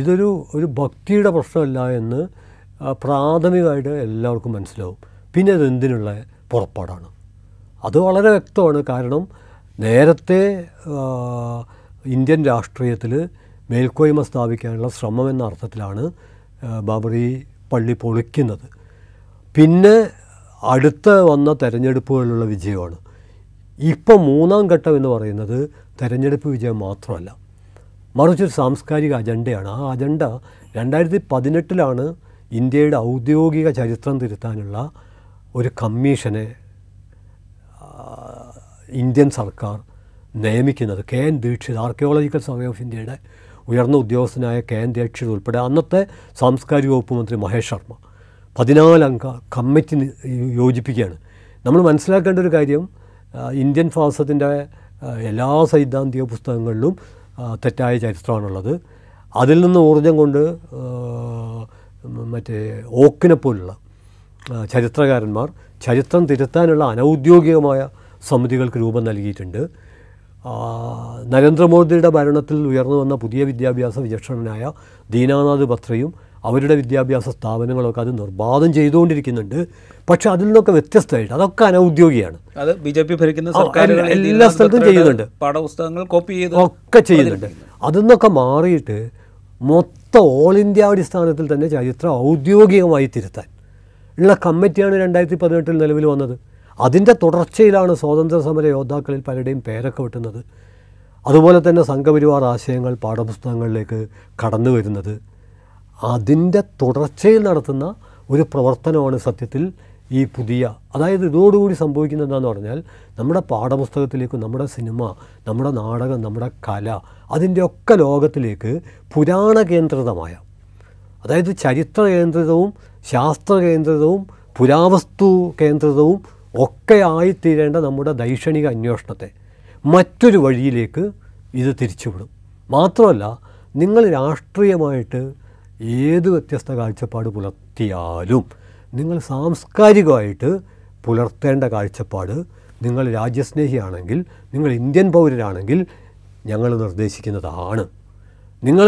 ഇതൊരു ഒരു ഭക്തിയുടെ പ്രശ്നമല്ല എന്ന് പ്രാഥമികമായിട്ട് എല്ലാവർക്കും മനസ്സിലാവും പിന്നെ അതെന്തിനുള്ള പുറപ്പാടാണ് അത് വളരെ വ്യക്തമാണ് കാരണം നേരത്തെ ഇന്ത്യൻ രാഷ്ട്രീയത്തിൽ മേൽക്കോയ്മ സ്ഥാപിക്കാനുള്ള ശ്രമം എന്ന അർത്ഥത്തിലാണ് ബാബറി പള്ളി പൊളിക്കുന്നത് പിന്നെ അടുത്ത വന്ന തെരഞ്ഞെടുപ്പുകളിലുള്ള വിജയമാണ് ഇപ്പം മൂന്നാം ഘട്ടം എന്ന് പറയുന്നത് തെരഞ്ഞെടുപ്പ് വിജയം മാത്രമല്ല മറിച്ചൊരു സാംസ്കാരിക അജണ്ടയാണ് ആ അജണ്ട രണ്ടായിരത്തി പതിനെട്ടിലാണ് ഇന്ത്യയുടെ ഔദ്യോഗിക ചരിത്രം തിരുത്താനുള്ള ഒരു കമ്മീഷനെ ഇന്ത്യൻ സർക്കാർ നിയമിക്കുന്നത് K N Dikshit archaeological survey of ഇന്ത്യയുടെ ഉയർന്ന ഉദ്യോഗസ്ഥനായ കെ എൻ ദീക്ഷിത് ഉൾപ്പെടെ അന്നത്തെ സാംസ്കാരിക വകുപ്പ് മന്ത്രി മഹേഷ് ശർമ്മ പതിനാലംഗ കമ്മിറ്റി യോജിപ്പിക്കുകയാണ് നമ്മൾ മനസ്സിലാക്കേണ്ട ഒരു കാര്യം ഇന്ത്യൻ ഫാസത്തിൻ്റെ എല്ലാ സൈദ്ധാന്തിക പുസ്തകങ്ങളിലും തെറ്റായ ചരിത്രമാണുള്ളത് അതിൽ നിന്ന് ഊർജം കൊണ്ട് മറ്റേ ഓക്കിനെ പോലുള്ള ചരിത്രകാരന്മാർ ചരിത്രം തിരുത്താനുള്ള അനൗദ്യോഗികമായ സമിതികൾക്ക് രൂപം നൽകിയിട്ടുണ്ട് നരേന്ദ്രമോദിയുടെ ഭരണത്തിൽ ഉയർന്നു വന്ന പുതിയ വിദ്യാഭ്യാസ വിചക്ഷണനായ ദീനാനാഥ് പത്രയും അവരുടെ വിദ്യാഭ്യാസ സ്ഥാപനങ്ങളൊക്കെ അത് നിർബാധം ചെയ്തുകൊണ്ടിരിക്കുന്നുണ്ട് പക്ഷെ അതിൽ നിന്നൊക്കെ വ്യത്യസ്തമായിട്ട് അതൊക്കെ അനൗദ്യോഗികയാണ് അത് ബി ജെ പി ഭരിക്കുന്ന എല്ലാ സ്ഥലത്തും ചെയ്യുന്നുണ്ട് പാഠപുസ്തകങ്ങൾ കോപ്പി ചെയ്ത് ഒക്കെ ചെയ്യുന്നുണ്ട് അതിൽ നിന്നൊക്കെ മാറിയിട്ട് മൊത്തം ഓൾ ഇന്ത്യ അടിസ്ഥാനത്തിൽ തന്നെ ചരിത്രം ഔദ്യോഗികമായി തിരുത്താൻ ഉള്ള കമ്മിറ്റിയാണ് രണ്ടായിരത്തി പതിനെട്ടിൽ നിലവിൽ വന്നത് അതിൻ്റെ തുടർച്ചയിലാണ് സ്വാതന്ത്ര്യ സമര യോദ്ധാക്കളിൽ പലരുടെയും പേരൊക്കെ വെട്ടുന്നത് അതുപോലെ തന്നെ സംഘപരിവാർ ആശയങ്ങൾ പാഠപുസ്തകങ്ങളിലേക്ക് കടന്നു വരുന്നത് അതിൻ്റെ തുടർച്ചയിൽ നടത്തുന്ന ഒരു പ്രവർത്തനമാണ് സത്യത്തിൽ ഈ പുതിയ അതായത് ഇതോടുകൂടി സംഭവിക്കുന്നത് എന്താണെന്ന് പറഞ്ഞാൽ നമ്മുടെ പാഠപുസ്തകത്തിലേക്കും നമ്മുടെ സിനിമ നമ്മുടെ നാടകം നമ്മുടെ കല അതിൻ്റെ ഒക്കെ ലോകത്തിലേക്ക് പുരാണ കേന്ദ്രിതമായ അതായത് ചരിത്ര കേന്ദ്രിതവും ശാസ്ത്ര കേന്ദ്രിതവും പുരാവസ്തു കേന്ദ്രിതവും ഒക്കെ ആയിത്തീരേണ്ട നമ്മുടെ ദൈക്ഷണിക അന്വേഷണത്തെ മറ്റൊരു വഴിയിലേക്ക് ഇത് തിരിച്ചുവിടും മാത്രമല്ല നിങ്ങൾ രാഷ്ട്രീയമായിട്ട് ഏത് വ്യത്യസ്ത കാഴ്ചപ്പാട് പുലർത്തിയാലും നിങ്ങൾ സാംസ്കാരികമായിട്ട് പുലർത്തേണ്ട കാഴ്ചപ്പാട് നിങ്ങൾ രാജ്യസ്നേഹിയാണെങ്കിൽ നിങ്ങൾ ഇന്ത്യൻ പൗരരാണെങ്കിൽ ഞങ്ങൾ നിർദ്ദേശിക്കുന്നതാണ് നിങ്ങൾ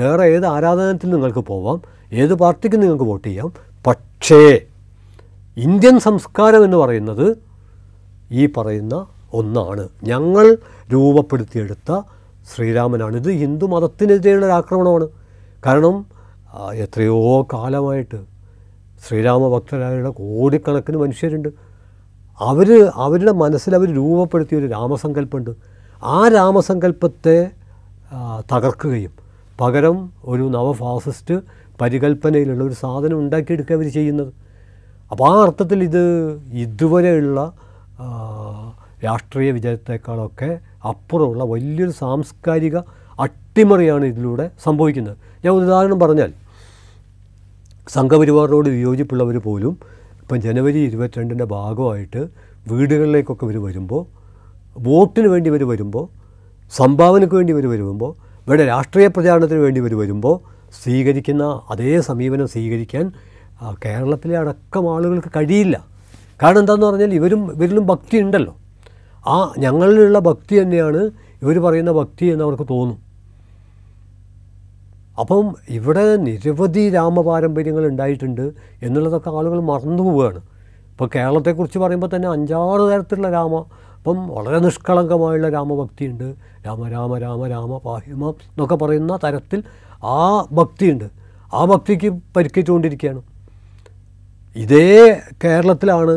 വേറെ ഏത് ആരാധനത്തിൽ നിങ്ങൾക്ക് പോവാം ഏത് പാർട്ടിക്കും നിങ്ങൾക്ക് വോട്ട് ചെയ്യാം പക്ഷേ ഇന്ത്യൻ സംസ്കാരം എന്ന് പറയുന്നത് ഈ പറയുന്ന ഒന്നാണ് ഞങ്ങൾ രൂപപ്പെടുത്തിയെടുത്ത ശ്രീരാമനാണ് ഇത് ഹിന്ദു മതത്തിനെതിരെയുള്ള ഒരു ആക്രമണമാണ് കാരണം എത്രയോ കാലമായിട്ട് ശ്രീരാമ കോടിക്കണക്കിന് മനുഷ്യരുണ്ട് അവർ അവരുടെ മനസ്സിൽ അവർ രൂപപ്പെടുത്തിയ ഒരു രാമസങ്കല്പമുണ്ട് ആ രാമസങ്കല്പത്തെ തകർക്കുകയും പകരം ഒരു നവഫാസിസ്റ്റ് പരികൽപ്പനയിലുള്ള ഒരു സാധനം ഉണ്ടാക്കിയെടുക്കുക അവർ ചെയ്യുന്നത് അപ്പോൾ ആ അർത്ഥത്തിൽ ഇത് ഇതുവരെയുള്ള രാഷ്ട്രീയ വിജയത്തെക്കാളൊക്കെ അപ്പുറമുള്ള വലിയൊരു സാംസ്കാരിക അട്ടിമറിയാണ് ഇതിലൂടെ സംഭവിക്കുന്നത് ഞാൻ ഉദാഹരണം പറഞ്ഞാൽ സംഘപരിവാറിനോട് വിയോജിപ്പുള്ളവർ പോലും ഇപ്പം ജനുവരി ഇരുപത്തിരണ്ടിൻ്റെ ഭാഗമായിട്ട് വീടുകളിലേക്കൊക്കെ ഇവർ വരുമ്പോൾ വോട്ടിന് വേണ്ടി ഇവർ വരുമ്പോൾ സംഭാവനയ്ക്ക് വേണ്ടി ഇവർ വരുമ്പോൾ ഇവരുടെ രാഷ്ട്രീയ പ്രചാരണത്തിന് വേണ്ടി ഇവർ വരുമ്പോൾ സ്വീകരിക്കുന്ന അതേ സമീപനം സ്വീകരിക്കാൻ കേരളത്തിലെ അടക്കം ആളുകൾക്ക് കഴിയില്ല കാരണം എന്താന്ന് പറഞ്ഞാൽ ഇവരും ഇവരിലും ഭക്തി ഉണ്ടല്ലോ ആ ഞങ്ങളിലുള്ള ഭക്തി തന്നെയാണ് ഇവർ പറയുന്ന ഭക്തി എന്ന് അവർക്ക് തോന്നും അപ്പം ഇവിടെ നിരവധി രാമപാരമ്പര്യങ്ങൾ ഉണ്ടായിട്ടുണ്ട് എന്നുള്ളതൊക്കെ ആളുകൾ മറന്നു പോവുകയാണ് ഇപ്പോൾ കേരളത്തെക്കുറിച്ച് പറയുമ്പോൾ തന്നെ അഞ്ചാറ് തരത്തിലുള്ള രാമ അപ്പം വളരെ നിഷ്കളങ്കമായുള്ള രാമഭക്തിയുണ്ട് രാമ രാമ രാമ രാമ പാഹിമ എന്നൊക്കെ പറയുന്ന തരത്തിൽ ആ ഭക്തിയുണ്ട് ആ ഭക്തിക്ക് പരിക്കേറ്റുകൊണ്ടിരിക്കുകയാണ് ഇതേ കേരളത്തിലാണ്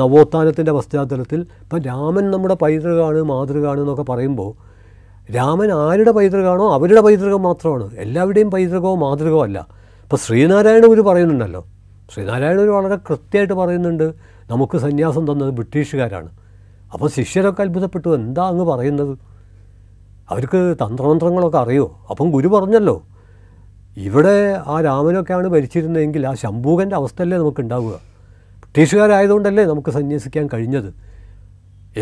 നവോത്ഥാനത്തിൻ്റെ പശ്ചാത്തലത്തിൽ ഇപ്പം രാമൻ നമ്മുടെ പൈതൃകമാണ് മാതൃകമാണ് എന്നൊക്കെ പറയുമ്പോൾ രാമൻ ആരുടെ പൈതൃകമാണോ അവരുടെ പൈതൃകം മാത്രമാണ് എല്ലാവരുടെയും പൈതൃകമോ മാതൃകമോ അല്ല ഇപ്പോൾ ശ്രീനാരായണ ഗുരു പറയുന്നുണ്ടല്ലോ ശ്രീനാരായണ ഗുരു വളരെ കൃത്യമായിട്ട് പറയുന്നുണ്ട് നമുക്ക് സന്യാസം തന്നത് ബ്രിട്ടീഷുകാരാണ് അപ്പോൾ ശിഷ്യരൊക്കെ അത്ഭുതപ്പെട്ടു എന്താ അങ്ങ് പറയുന്നത് അവർക്ക് തന്ത്രമന്ത്രങ്ങളൊക്കെ അറിയോ അപ്പം ഗുരു പറഞ്ഞല്ലോ ഇവിടെ ആ രാമനൊക്കെയാണ് ഭരിച്ചിരുന്നതെങ്കിൽ ആ ശംഭൂകൻ്റെ അവസ്ഥയല്ലേ നമുക്കുണ്ടാവുക ബ്രിട്ടീഷുകാരായതുകൊണ്ടല്ലേ നമുക്ക് സന്യസിക്കാൻ കഴിഞ്ഞത്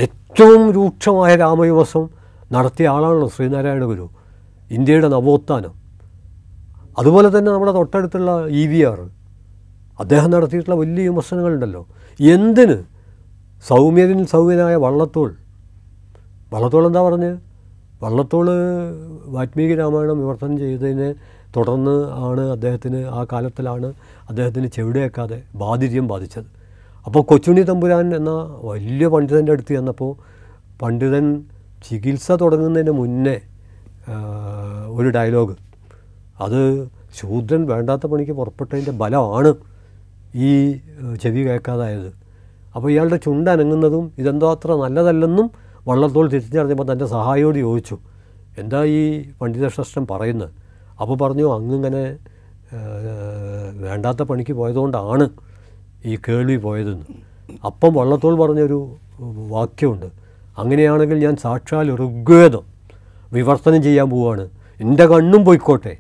ഏറ്റവും രൂക്ഷമായ രാമയുവസം നടത്തിയ ആളാണല്ലോ ശ്രീനാരായണ ഗുരു ഇന്ത്യയുടെ നവോത്ഥാനം അതുപോലെ തന്നെ നമ്മുടെ തൊട്ടടുത്തുള്ള ഇ വി ആർ അദ്ദേഹം നടത്തിയിട്ടുള്ള വലിയ വിമർശനങ്ങളുണ്ടല്ലോ എന്തിന് സൗമ്യതിന് സൗമ്യനായ വള്ളത്തോൾ വള്ളത്തോൾ എന്താ പറഞ്ഞ് വള്ളത്തോൾ വാത്മീകി രാമായണം വിവർത്തനം ചെയ്തതിനെ തുടർന്ന് ആണ് അദ്ദേഹത്തിന് ആ കാലത്തിലാണ് അദ്ദേഹത്തിന് ചെവിടേക്കാതെ ബാധിര്യം ബാധിച്ചത് അപ്പോൾ കൊച്ചുണ്ണി തമ്പുരാൻ എന്ന വലിയ പണ്ഡിതൻ്റെ അടുത്ത് ചെന്നപ്പോൾ പണ്ഡിതൻ ചികിത്സ തുടങ്ങുന്നതിന് മുന്നേ ഒരു ഡയലോഗ് അത് ശൂദ്രൻ വേണ്ടാത്ത പണിക്ക് പുറപ്പെട്ടതിൻ്റെ ബലമാണ് ഈ ചെവി കേൾക്കാതായത് അപ്പോൾ ഇയാളുടെ ചുണ്ട് അനങ്ങുന്നതും ഇതെന്തോ അത്ര നല്ലതല്ലെന്നും വള്ളത്തോൾ തിരിച്ചറിഞ്ഞപ്പോൾ തൻ്റെ സഹായിയോട് ചോദിച്ചു എന്താ ഈ പണ്ഡിതശ്രേഷ്ഠൻ പറയുന്നത് അപ്പോൾ പറഞ്ഞു അങ്ങനെ വേണ്ടാത്ത പണിക്ക് പോയതുകൊണ്ടാണ് ഈ കേൾവി പോയതെന്ന് അപ്പം വള്ളത്തോൾ പറഞ്ഞൊരു വാക്യമുണ്ട് അങ്ങനെയാണെങ്കിൽ ഞാൻ സാക്ഷാൽ ഋഗ്വേദം വിവർത്തനം ചെയ്യാൻ പോവുകയാണ് എൻ്റെ കണ്ണും പോയിക്കോട്ടെ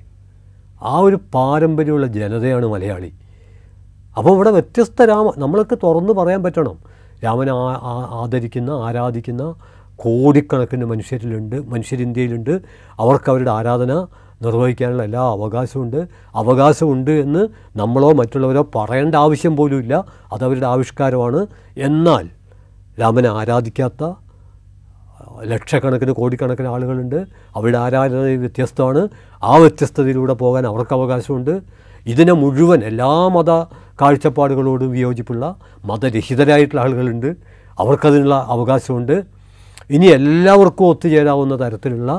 ആ ഒരു പാരമ്പര്യമുള്ള ജനതയാണ് മലയാളി അപ്പോൾ ഇവിടെ വ്യത്യസ്ത രാമ നമ്മളൊക്കെ തുറന്ന് പറയാൻ പറ്റണം ആ ആദരിക്കുന്ന ആരാധിക്കുന്ന കോടിക്കണക്കിന് മനുഷ്യരിലുണ്ട് മനുഷ്യരിന്ത്യയിലുണ്ട് അവർക്ക് അവരുടെ ആരാധന നിർവഹിക്കാനുള്ള എല്ലാ അവകാശമുണ്ട് അവകാശമുണ്ട് എന്ന് നമ്മളോ മറ്റുള്ളവരോ പറയേണ്ട ആവശ്യം പോലുമില്ല അതവരുടെ ആവിഷ്കാരമാണ് എന്നാൽ രാമനെ ആരാധിക്കാത്ത ലക്ഷക്കണക്കിന് കോടിക്കണക്കിന് ആളുകളുണ്ട് അവരുടെ ആരാധന വ്യത്യസ്തമാണ് ആ വ്യത്യസ്തതയിലൂടെ പോകാൻ അവർക്ക് അവകാശമുണ്ട് ഇതിനെ മുഴുവൻ എല്ലാ മത കാഴ്ചപ്പാടുകളോടും വിയോജിപ്പുള്ള മതരഹിതരായിട്ടുള്ള ആളുകളുണ്ട് അവർക്കതിനുള്ള അവകാശമുണ്ട് ഇനി എല്ലാവർക്കും ഒത്തുചേരാവുന്ന തരത്തിലുള്ള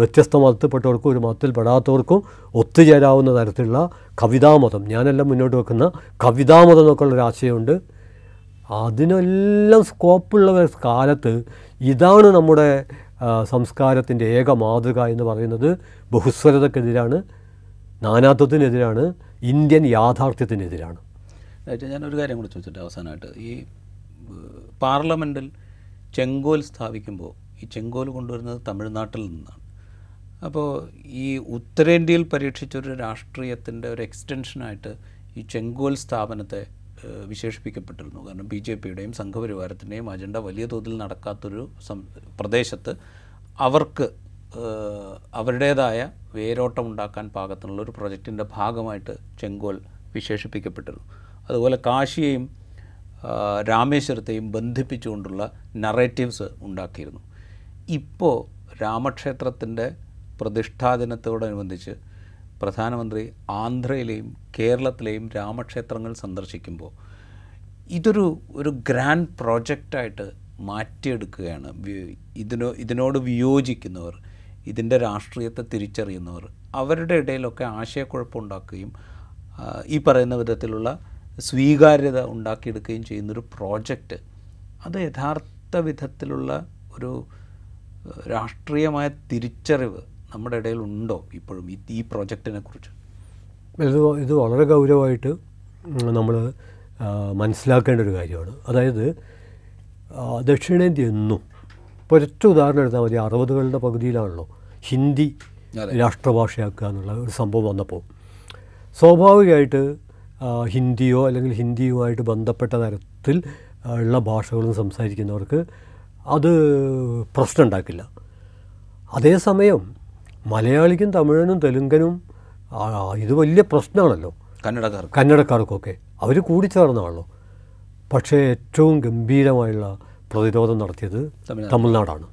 വ്യത്യസ്ത മതത്തിൽപ്പെട്ടവർക്കും ഒരു മതത്തിൽപ്പെടാത്തവർക്കും ഒത്തുചേരാവുന്ന തരത്തിലുള്ള കവിതാമതം ഞാനെല്ലാം മുന്നോട്ട് വെക്കുന്ന കവിതാമതം എന്നൊക്കെയുള്ള ഒരു ആശയമുണ്ട് അതിനെല്ലാം സ്കോപ്പുള്ള കാലത്ത് ഇതാണ് നമ്മുടെ സംസ്കാരത്തിൻ്റെ ഏക മാതൃക എന്ന് പറയുന്നത് ബഹുസ്വരതക്കെതിരാണ് നാനാത്വത്തിനെതിരാണ് ഇന്ത്യൻ യാഥാർത്ഥ്യത്തിനെതിരാണ് ഞാനൊരു കാര്യം കൂടി ചോദിച്ചിട്ട് അവസാനമായിട്ട് ഈ പാർലമെൻറ്റിൽ ചെങ്കോൽ സ്ഥാപിക്കുമ്പോൾ ഈ ചെങ്കോൽ കൊണ്ടുവരുന്നത് തമിഴ്നാട്ടിൽ നിന്നാണ് അപ്പോൾ ഈ ഉത്തരേന്ത്യയിൽ പരീക്ഷിച്ചൊരു രാഷ്ട്രീയത്തിൻ്റെ ഒരു എക്സ്റ്റൻഷനായിട്ട് ഈ ചെങ്കോൽ സ്ഥാപനത്തെ വിശേഷിപ്പിക്കപ്പെട്ടിരുന്നു കാരണം ബി ജെ പിയുടെയും സംഘപരിവാരത്തിൻ്റെയും അജണ്ട വലിയ തോതിൽ നടക്കാത്തൊരു പ്രദേശത്ത് അവർക്ക് അവരുടേതായ വേരോട്ടം ഉണ്ടാക്കാൻ പാകത്തിനുള്ള ഒരു പ്രൊജക്റ്റിൻ്റെ ഭാഗമായിട്ട് ചെങ്കോൽ വിശേഷിപ്പിക്കപ്പെട്ടിരുന്നു അതുപോലെ കാശിയെയും രാമേശ്വരത്തെയും ബന്ധിപ്പിച്ചുകൊണ്ടുള്ള നറേറ്റീവ്സ് ഉണ്ടാക്കിയിരുന്നു ഇപ്പോൾ രാമക്ഷേത്രത്തിൻ്റെ പ്രതിഷ്ഠാ ദിനത്തോടനുബന്ധിച്ച് പ്രധാനമന്ത്രി ആന്ധ്രയിലെയും കേരളത്തിലെയും രാമക്ഷേത്രങ്ങൾ സന്ദർശിക്കുമ്പോൾ ഇതൊരു ഒരു ഗ്രാൻഡ് പ്രോജക്റ്റായിട്ട് മാറ്റിയെടുക്കുകയാണ് ഇതിനോ ഇതിനോട് വിയോജിക്കുന്നവർ ഇതിൻ്റെ രാഷ്ട്രീയത്തെ തിരിച്ചറിയുന്നവർ അവരുടെ ഇടയിലൊക്കെ ആശയക്കുഴപ്പമുണ്ടാക്കുകയും ഈ പറയുന്ന വിധത്തിലുള്ള സ്വീകാര്യത ഉണ്ടാക്കിയെടുക്കുകയും ചെയ്യുന്നൊരു പ്രോജക്റ്റ് അത് യഥാർത്ഥ വിധത്തിലുള്ള ഒരു രാഷ്ട്രീയമായ തിരിച്ചറിവ് നമ്മുടെ ഇടയിൽ ഉണ്ടോ ഇപ്പോഴും ഈ പ്രോജക്റ്റിനെ കുറിച്ച് ഇത് ഇത് വളരെ ഗൗരവമായിട്ട് നമ്മൾ മനസ്സിലാക്കേണ്ട ഒരു കാര്യമാണ് അതായത് ദക്ഷിണേന്ത്യ എന്നും ഇപ്പോൾ ഒരൊറ്റ ഉദാഹരണം എടുത്താൽ മതി അറുപതുകളുടെ പകുതിയിലാണല്ലോ ഹിന്ദി രാഷ്ട്രഭാഷയാക്കുക എന്നുള്ള ഒരു സംഭവം വന്നപ്പോൾ സ്വാഭാവികമായിട്ട് ഹിന്ദിയോ അല്ലെങ്കിൽ ഹിന്ദിയുമായിട്ട് ബന്ധപ്പെട്ട തരത്തിൽ ഉള്ള ഭാഷകളും സംസാരിക്കുന്നവർക്ക് അത് പ്രശ്നമുണ്ടാക്കില്ല അതേസമയം മലയാളിക്കും തമിഴനും തെലുങ്കനും ഇത് വലിയ പ്രശ്നമാണല്ലോ കന്നഡക്കാർ കന്നഡക്കാർക്കൊക്കെ അവർ കൂടിച്ചേർന്നതാണല്ലോ പക്ഷേ ഏറ്റവും ഗംഭീരമായുള്ള പ്രതിരോധം നടത്തിയത് തമിഴ്നാടാണ്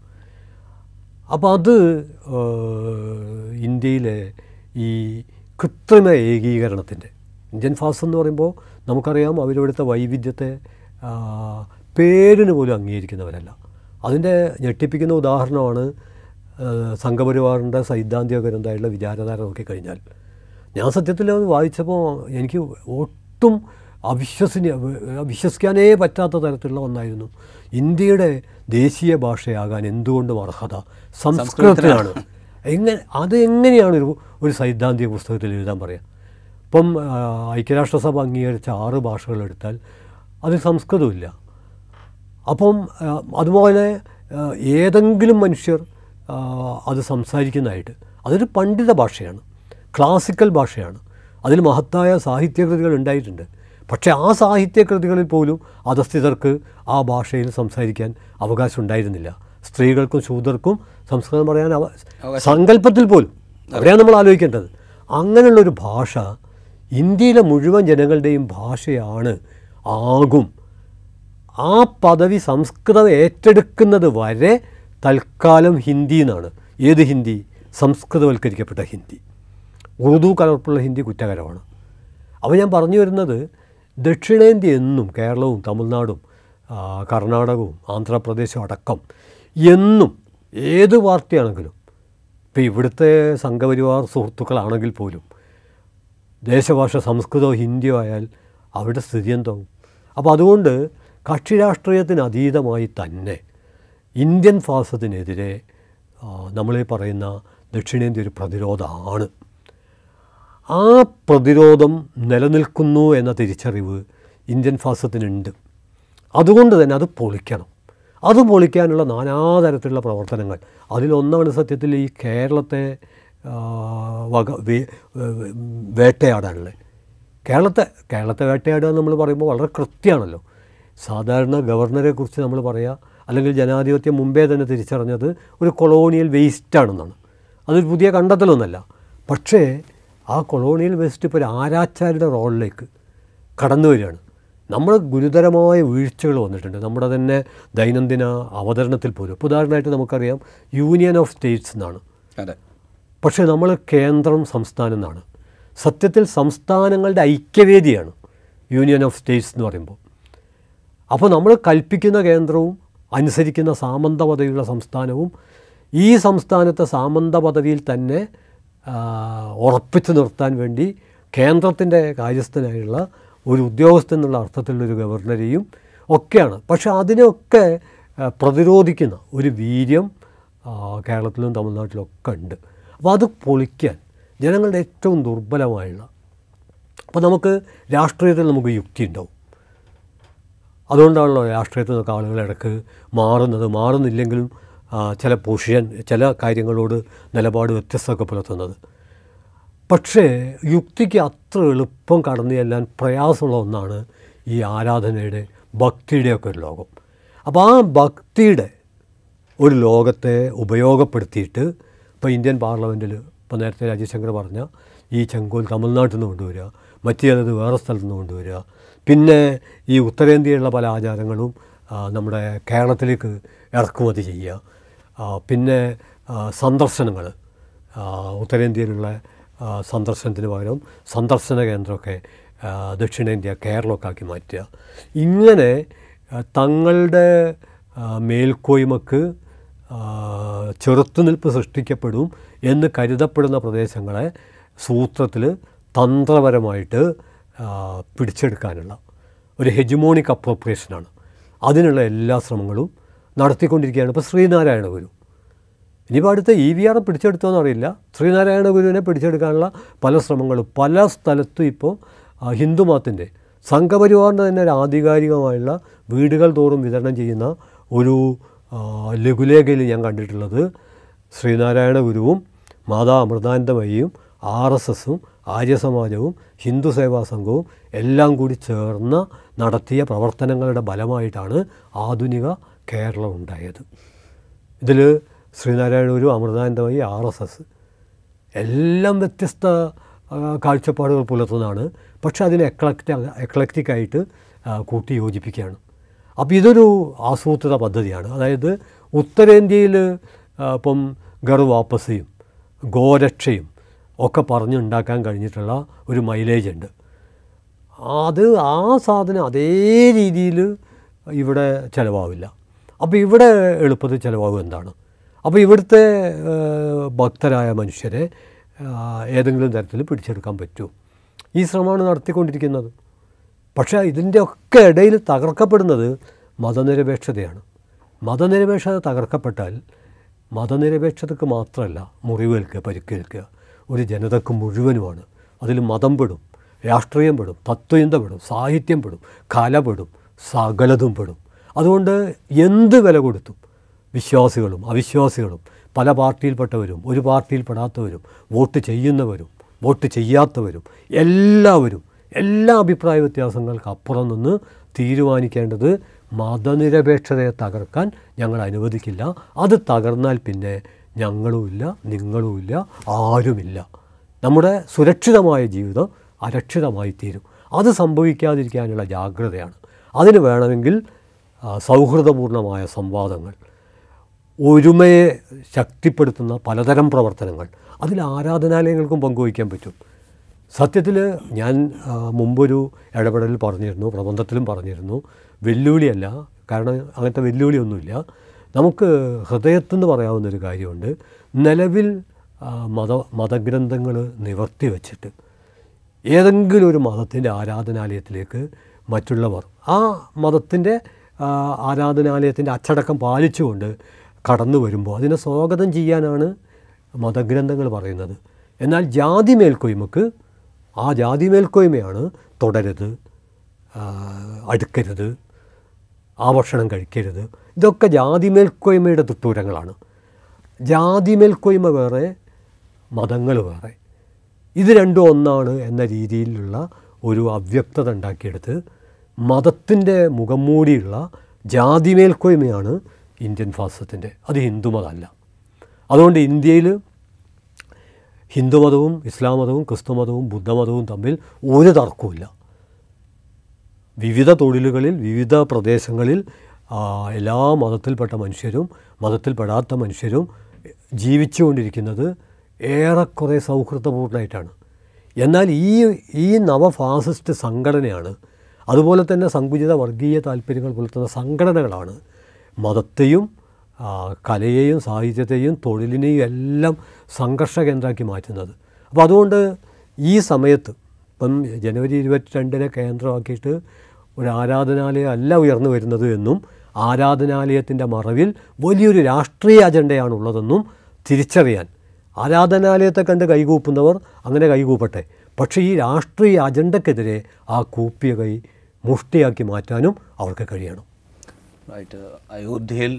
അപ്പോൾ അത് ഇന്ത്യയിലെ ഈ കൃത്രിമ ഏകീകരണത്തിൻ്റെ ഇന്ത്യൻ ഫാസ് എന്ന് പറയുമ്പോൾ നമുക്കറിയാം അവരിവിടുത്തെ വൈവിധ്യത്തെ പേരിന് പോലും അംഗീകരിക്കുന്നവരല്ല അതിൻ്റെ ഞെട്ടിപ്പിക്കുന്ന ഉദാഹരണമാണ് സംഘപരിവാറിൻ്റെ സൈദ്ധാന്തിക ഗ്രന്ഥമായിട്ടുള്ള വിചാരധാര നോക്കിക്കഴിഞ്ഞാൽ ഞാൻ സത്യത്തിൽ അത് വായിച്ചപ്പോൾ എനിക്ക് ഒട്ടും അവിശ്വസിനി വിശ്വസിക്കാനേ പറ്റാത്ത തരത്തിലുള്ള ഒന്നായിരുന്നു ഇന്ത്യയുടെ ദേശീയ ഭാഷയാകാൻ എന്തുകൊണ്ടും അർഹത സംസ്കൃതത്തിലാണ് എങ്ങനെ അത് എങ്ങനെയാണ് ഒരു ഒരു സൈദ്ധാന്തിക പുസ്തകത്തിൽ എഴുതാൻ പറയുക ഇപ്പം ഐക്യരാഷ്ട്രസഭ അംഗീകരിച്ച ആറ് ഭാഷകൾ എടുത്താൽ അത് സംസ്കൃതമില്ല അപ്പം അതുപോലെ ഏതെങ്കിലും മനുഷ്യർ അത് സംസാരിക്കുന്നതായിട്ട് അതൊരു പണ്ഡിത ഭാഷയാണ് ക്ലാസിക്കൽ ഭാഷയാണ് അതിൽ മഹത്തായ സാഹിത്യകൃതികൾ ഉണ്ടായിട്ടുണ്ട് പക്ഷേ ആ സാഹിത്യകൃതികളിൽ പോലും അധസ്ഥിതർക്ക് ആ ഭാഷയിൽ സംസാരിക്കാൻ അവകാശം ഉണ്ടായിരുന്നില്ല സ്ത്രീകൾക്കും ശൂദർക്കും സംസ്കൃതം പറയാൻ സങ്കല്പത്തിൽ പോലും അവിടെയാണ് നമ്മൾ ആലോചിക്കേണ്ടത് അങ്ങനെയുള്ളൊരു ഭാഷ ഇന്ത്യയിലെ മുഴുവൻ ജനങ്ങളുടെയും ഭാഷയാണ് ആകും ആ പദവി സംസ്കൃതം ഏറ്റെടുക്കുന്നത് വരെ തൽക്കാലം ഹിന്ദി എന്നാണ് ഏത് ഹിന്ദി സംസ്കൃതവൽക്കരിക്കപ്പെട്ട ഹിന്ദി ഉറുദു കലർപ്പുള്ള ഹിന്ദി കുറ്റകരമാണ് അപ്പോൾ ഞാൻ പറഞ്ഞു വരുന്നത് ദക്ഷിണേന്ത്യ എന്നും കേരളവും തമിഴ്നാടും കർണാടകവും ആന്ധ്രാപ്രദേശും അടക്കം എന്നും ഏത് പാർട്ടിയാണെങ്കിലും ഇപ്പോൾ ഇവിടുത്തെ സംഘപരിവാർ സുഹൃത്തുക്കളാണെങ്കിൽ പോലും ദേശഭാഷ സംസ്കൃതമോ ഹിന്ദിയോ ആയാൽ അവിടെ സ്ഥിതി എന്തോ അപ്പോൾ അതുകൊണ്ട് കക്ഷി രാഷ്ട്രീയത്തിന് അതീതമായി തന്നെ ഇന്ത്യൻ ഫാസത്തിനെതിരെ നമ്മളീ പറയുന്ന ദക്ഷിണേന്ത്യ ഒരു പ്രതിരോധമാണ് ആ പ്രതിരോധം നിലനിൽക്കുന്നു എന്ന തിരിച്ചറിവ് ഇന്ത്യൻ ഫാസത്തിനുണ്ട് അതുകൊണ്ട് തന്നെ അത് പൊളിക്കണം അത് പൊളിക്കാനുള്ള നാനാതരത്തിലുള്ള പ്രവർത്തനങ്ങൾ അതിലൊന്നാണ് സത്യത്തിൽ ഈ കേരളത്തെ വക വേട്ടയാടാനുള്ളത് കേരളത്തെ കേരളത്തെ വേട്ടയാടുക നമ്മൾ പറയുമ്പോൾ വളരെ കൃത്യമാണല്ലോ സാധാരണ ഗവർണറെ കുറിച്ച് നമ്മൾ പറയുക അല്ലെങ്കിൽ ജനാധിപത്യം മുമ്പേ തന്നെ തിരിച്ചറിഞ്ഞത് ഒരു കൊളോണിയൽ വേസ്റ്റാണെന്നാണ് അതൊരു പുതിയ കണ്ടെത്തലൊന്നല്ല പക്ഷേ ആ കൊളോണിയൽ വേസ്റ്റ് ഇപ്പോൾ ഒരു ആരാച്ചാരുടെ റോളിലേക്ക് കടന്നു വരികയാണ് നമ്മൾ ഗുരുതരമായ വീഴ്ചകൾ വന്നിട്ടുണ്ട് നമ്മുടെ തന്നെ ദൈനംദിന അവതരണത്തിൽ പോലും ഇപ്പോൾ ഉദാഹരണമായിട്ട് നമുക്കറിയാം യൂണിയൻ ഓഫ് സ്റ്റേറ്റ്സ് എന്നാണ് പക്ഷേ നമ്മൾ കേന്ദ്രം സംസ്ഥാനം എന്നാണ് സത്യത്തിൽ സംസ്ഥാനങ്ങളുടെ ഐക്യവേദിയാണ് യൂണിയൻ ഓഫ് സ്റ്റേറ്റ്സ് എന്ന് പറയുമ്പോൾ അപ്പോൾ നമ്മൾ കൽപ്പിക്കുന്ന കേന്ദ്രവും അനുസരിക്കുന്ന സാമന്ത പദവിയുള്ള സംസ്ഥാനവും ഈ സംസ്ഥാനത്തെ സാമന്ത പദവിയിൽ തന്നെ ഉറപ്പിച്ചു നിർത്താൻ വേണ്ടി കേന്ദ്രത്തിൻ്റെ കാര്യസ്ഥനായുള്ള ഒരു ഉദ്യോഗസ്ഥൻ എന്നുള്ള അർത്ഥത്തിലുള്ളൊരു ഗവർണറെയും ഒക്കെയാണ് പക്ഷേ അതിനെയൊക്കെ പ്രതിരോധിക്കുന്ന ഒരു വീര്യം കേരളത്തിലും തമിഴ്നാട്ടിലൊക്കെ ഉണ്ട് അപ്പോൾ അത് പൊളിക്കാൻ ജനങ്ങളുടെ ഏറ്റവും ദുർബലമായുള്ള അപ്പോൾ നമുക്ക് രാഷ്ട്രീയത്തിൽ നമുക്ക് യുക്തി ഉണ്ടാവും അതുകൊണ്ടാണല്ലോ രാഷ്ട്രീയത്തിൽ നിന്നൊക്കെ ആളുകൾ ഇടക്ക് മാറുന്നത് മാറുന്നില്ലെങ്കിലും ചില പൊസിഷൻ ചില കാര്യങ്ങളോട് നിലപാട് വ്യത്യസ്തമൊക്കെ പുലർത്തുന്നത് പക്ഷേ യുക്തിക്ക് അത്ര എളുപ്പം കടന്നു ചെല്ലാൻ പ്രയാസമുള്ള ഒന്നാണ് ഈ ആരാധനയുടെ ഭക്തിയുടെയൊക്കെ ഒരു ലോകം അപ്പോൾ ആ ഭക്തിയുടെ ഒരു ലോകത്തെ ഉപയോഗപ്പെടുത്തിയിട്ട് ഇപ്പോൾ ഇന്ത്യൻ പാർലമെൻറ്റിൽ ഇപ്പോൾ നേരത്തെ രാജീവ് ശങ്കർ പറഞ്ഞ ഈ ചെങ്കോൽ തമിഴ്നാട്ടിൽ നിന്ന് കൊണ്ടുവരിക മറ്റു വേറെ സ്ഥലത്തു നിന്ന് കൊണ്ടുവരിക പിന്നെ ഈ ഉത്തരേന്ത്യയിലുള്ള പല ആചാരങ്ങളും നമ്മുടെ കേരളത്തിലേക്ക് ഇറക്കുമതി ചെയ്യുക പിന്നെ സന്ദർശനങ്ങൾ ഉത്തരേന്ത്യയിലുള്ള സന്ദർശനത്തിന് പകരം സന്ദർശന കേന്ദ്രമൊക്കെ ദക്ഷിണേന്ത്യ കേരളമൊക്കെ ആക്കി മാറ്റുക ഇങ്ങനെ തങ്ങളുടെ മേൽക്കോയ്മക്ക് ചെറുത്തുനിൽപ്പ് സൃഷ്ടിക്കപ്പെടും എന്ന് കരുതപ്പെടുന്ന പ്രദേശങ്ങളെ സൂത്രത്തിൽ തന്ത്രപരമായിട്ട് പിടിച്ചെടുക്കാനുള്ള ഒരു ഹെജുമോണിക് അപ്രോപ്രിയേഷനാണ് അതിനുള്ള എല്ലാ ശ്രമങ്ങളും നടത്തിക്കൊണ്ടിരിക്കുകയാണ് ഇപ്പോൾ ശ്രീനാരായണ ഗുരു ഇനിയിപ്പോൾ അടുത്ത ഇ വി ആർ പിടിച്ചെടുത്തോന്ന് അറിയില്ല ശ്രീനാരായണ ഗുരുവിനെ പിടിച്ചെടുക്കാനുള്ള പല ശ്രമങ്ങളും പല സ്ഥലത്തും ഇപ്പോൾ ഹിന്ദുമതത്തിൻ്റെ സംഘപരിവാറിൻ്റെ തന്നെ ഒരു ആധികാരികമായുള്ള വീടുകൾ തോറും വിതരണം ചെയ്യുന്ന ഒരു ലഘുലേഖയിൽ ഞാൻ കണ്ടിട്ടുള്ളത് ശ്രീനാരായണ ഗുരുവും മാതാ അമൃതാനന്ദമയ്യും ആർ എസ് എസും ആര്യസമാജവും ഹിന്ദു സേവാ സംഘവും എല്ലാം കൂടി ചേർന്ന് നടത്തിയ പ്രവർത്തനങ്ങളുടെ ഫലമായിട്ടാണ് ആധുനിക കേരളം ഉണ്ടായത് ഇതിൽ ശ്രീനാരായണൂരും അമൃതാനന്ദമായി ആർ എസ് എസ് എല്ലാം വ്യത്യസ്ത കാഴ്ചപ്പാടുകൾ പുലർത്തുന്നതാണ് പക്ഷെ അതിനെ എക്ലക്റ്റിക് എക്ലക്റ്റിക്കായിട്ട് കൂട്ടി യോജിപ്പിക്കുകയാണ് അപ്പോൾ ഇതൊരു ആസൂത്രിത പദ്ധതിയാണ് അതായത് ഉത്തരേന്ത്യയിൽ ഇപ്പം ഗർവാപ്പസയും ഗോരക്ഷയും ഒക്കെ പറഞ്ഞുണ്ടാക്കാൻ കഴിഞ്ഞിട്ടുള്ള ഒരു മൈലേജ് ഉണ്ട് അത് ആ സാധനം അതേ രീതിയിൽ ഇവിടെ ചിലവാവില്ല അപ്പോൾ ഇവിടെ എളുപ്പത്തിൽ ചിലവാകും എന്താണ് അപ്പോൾ ഇവിടുത്തെ ഭക്തരായ മനുഷ്യരെ ഏതെങ്കിലും തരത്തിൽ പിടിച്ചെടുക്കാൻ പറ്റൂ ഈ ശ്രമമാണ് നടത്തിക്കൊണ്ടിരിക്കുന്നത് പക്ഷേ ഇതിൻ്റെയൊക്കെ ഇടയിൽ തകർക്കപ്പെടുന്നത് മതനിരപേക്ഷതയാണ് മതനിരപേക്ഷത തകർക്കപ്പെട്ടാൽ മതനിരപേക്ഷതക്ക് മാത്രമല്ല മുറിവേൽക്കുക പരിക്കേൽക്കുക ഒരു ജനതക്ക് മുഴുവനുമാണ് അതിൽ മതം പെടും രാഷ്ട്രീയം പെടും തത്വചിന്ത പെടും സാഹിത്യം പെടും കല പെടും സകലതും പെടും അതുകൊണ്ട് എന്ത് വില കൊടുത്തും വിശ്വാസികളും അവിശ്വാസികളും പല പാർട്ടിയിൽപ്പെട്ടവരും ഒരു പാർട്ടിയിൽപ്പെടാത്തവരും വോട്ട് ചെയ്യുന്നവരും വോട്ട് ചെയ്യാത്തവരും എല്ലാവരും എല്ലാ അഭിപ്രായ വ്യത്യാസങ്ങൾക്ക് അപ്പുറം നിന്ന് തീരുമാനിക്കേണ്ടത് മതനിരപേക്ഷതയെ തകർക്കാൻ ഞങ്ങൾ അനുവദിക്കില്ല അത് തകർന്നാൽ പിന്നെ ഞങ്ങളുമില്ല നിങ്ങളുമില്ല ആരുമില്ല നമ്മുടെ സുരക്ഷിതമായ ജീവിതം അരക്ഷിതമായി തീരും അത് സംഭവിക്കാതിരിക്കാനുള്ള ജാഗ്രതയാണ് അതിന് വേണമെങ്കിൽ സൗഹൃദപൂർണമായ സംവാദങ്ങൾ ഒരുമയെ ശക്തിപ്പെടുത്തുന്ന പലതരം പ്രവർത്തനങ്ങൾ അതിൽ ആരാധനാലയങ്ങൾക്കും പങ്കുവയ്ക്കാൻ പറ്റും സത്യത്തിൽ ഞാൻ മുമ്പൊരു ഇടപെടലിൽ പറഞ്ഞിരുന്നു പ്രബന്ധത്തിലും പറഞ്ഞിരുന്നു വെല്ലുവിളിയല്ല കാരണം അങ്ങനത്തെ വെല്ലുവിളിയൊന്നുമില്ല നമുക്ക് ഹൃദയത്തെന്ന് പറയാവുന്നൊരു കാര്യമുണ്ട് നിലവിൽ മത മതഗ്രന്ഥങ്ങൾ നിവർത്തി വച്ചിട്ട് ഏതെങ്കിലും ഒരു മതത്തിൻ്റെ ആരാധനാലയത്തിലേക്ക് മറ്റുള്ളവർ ആ മതത്തിൻ്റെ ആരാധനാലയത്തിൻ്റെ അച്ചടക്കം പാലിച്ചുകൊണ്ട് കടന്നു വരുമ്പോൾ അതിനെ സ്വാഗതം ചെയ്യാനാണ് മതഗ്രന്ഥങ്ങൾ പറയുന്നത് എന്നാൽ ജാതി മേൽക്കോയ്മക്ക് ആ ജാതി മേൽക്കോയ്മയാണ് തുടരുത് അടുക്കരുത് ആ ഭക്ഷണം കഴിക്കരുത് ഇതൊക്കെ ജാതി മേൽക്കോയ്മയുടെ തുട്ടൂരങ്ങളാണ് ജാതി മേൽക്കോയ്മ വേറെ മതങ്ങൾ വേറെ ഇത് രണ്ടും ഒന്നാണ് എന്ന രീതിയിലുള്ള ഒരു അവ്യക്തത ഉണ്ടാക്കിയെടുത്ത് മതത്തിൻ്റെ മുഖം മൂടിയുള്ള ജാതി മേൽക്കോയ്മയാണ് ഇന്ത്യൻ ഫാസത്തിൻ്റെ അത് ഹിന്ദുമതമല്ല അതുകൊണ്ട് ഇന്ത്യയിൽ ഹിന്ദുമതവും ഇസ്ലാം മതവും ക്രിസ്തുമതവും ബുദ്ധമതവും തമ്മിൽ ഒരു തർക്കവുമില്ല വിവിധ തൊഴിലുകളിൽ വിവിധ പ്രദേശങ്ങളിൽ എല്ലാ മതത്തിൽപ്പെട്ട മനുഷ്യരും മതത്തിൽപ്പെടാത്ത മനുഷ്യരും ജീവിച്ചുകൊണ്ടിരിക്കുന്നത് ഏറെക്കുറെ സൗഹൃദപൂർണ്ണമായിട്ടാണ് എന്നാൽ ഈ ഈ നവഫാസിസ്റ്റ് സംഘടനയാണ് അതുപോലെ തന്നെ സങ്കുചിത വർഗീയ താല്പര്യങ്ങൾ പുലർത്തുന്ന സംഘടനകളാണ് മതത്തെയും കലയെയും സാഹിത്യത്തെയും തൊഴിലിനെയും എല്ലാം സംഘർഷ കേന്ദ്രമാക്കി മാറ്റുന്നത് അപ്പോൾ അതുകൊണ്ട് ഈ സമയത്ത് ഇപ്പം ജനുവരി രണ്ടിനെ കേന്ദ്രമാക്കിയിട്ട് ഒരു ആരാധനാലയം അല്ല ഉയർന്നു വരുന്നത് എന്നും ആരാധനാലയത്തിൻ്റെ മറവിൽ വലിയൊരു രാഷ്ട്രീയ അജണ്ടയാണുള്ളതെന്നും തിരിച്ചറിയാൻ ആരാധനാലയത്തെ കണ്ട് കൈകൂപ്പുന്നവർ അങ്ങനെ കൈകൂപ്പട്ടെ പക്ഷേ ഈ രാഷ്ട്രീയ അജണ്ടക്കെതിരെ ആ കൂപ്പിയ കൈ മുഷ്ടിയാക്കി മാറ്റാനും അവർക്ക് കഴിയണം റൈറ്റ് അയോധ്യയിൽ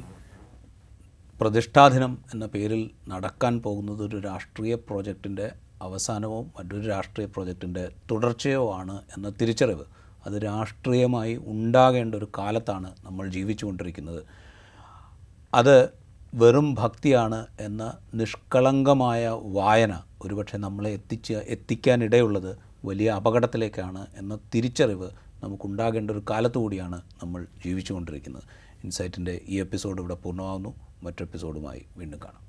പ്രതിഷ്ഠാദിനം എന്ന പേരിൽ നടക്കാൻ പോകുന്നത് ഒരു രാഷ്ട്രീയ പ്രോജക്റ്റിൻ്റെ അവസാനവും മറ്റൊരു രാഷ്ട്രീയ പ്രോജക്റ്റിൻ്റെ തുടർച്ചയോ ആണ് എന്ന തിരിച്ചറിവ് അത് രാഷ്ട്രീയമായി ഉണ്ടാകേണ്ട ഒരു കാലത്താണ് നമ്മൾ ജീവിച്ചുകൊണ്ടിരിക്കുന്നത് അത് വെറും ഭക്തിയാണ് എന്ന നിഷ്കളങ്കമായ വായന ഒരുപക്ഷെ നമ്മളെ എത്തിച്ച് എത്തിക്കാനിടയുള്ളത് വലിയ അപകടത്തിലേക്കാണ് എന്ന തിരിച്ചറിവ് നമുക്കുണ്ടാകേണ്ട ഒരു കാലത്തുകൂടിയാണ് നമ്മൾ ജീവിച്ചുകൊണ്ടിരിക്കുന്നത് ഇൻസൈറ്റിൻ്റെ ഈ എപ്പിസോഡ് ഇവിടെ പൂർണ്ണമാകുന്നു മറ്റെപ്പിസോഡുമായി എപ്പിസോഡുമായി വീണ്ടും കാണാം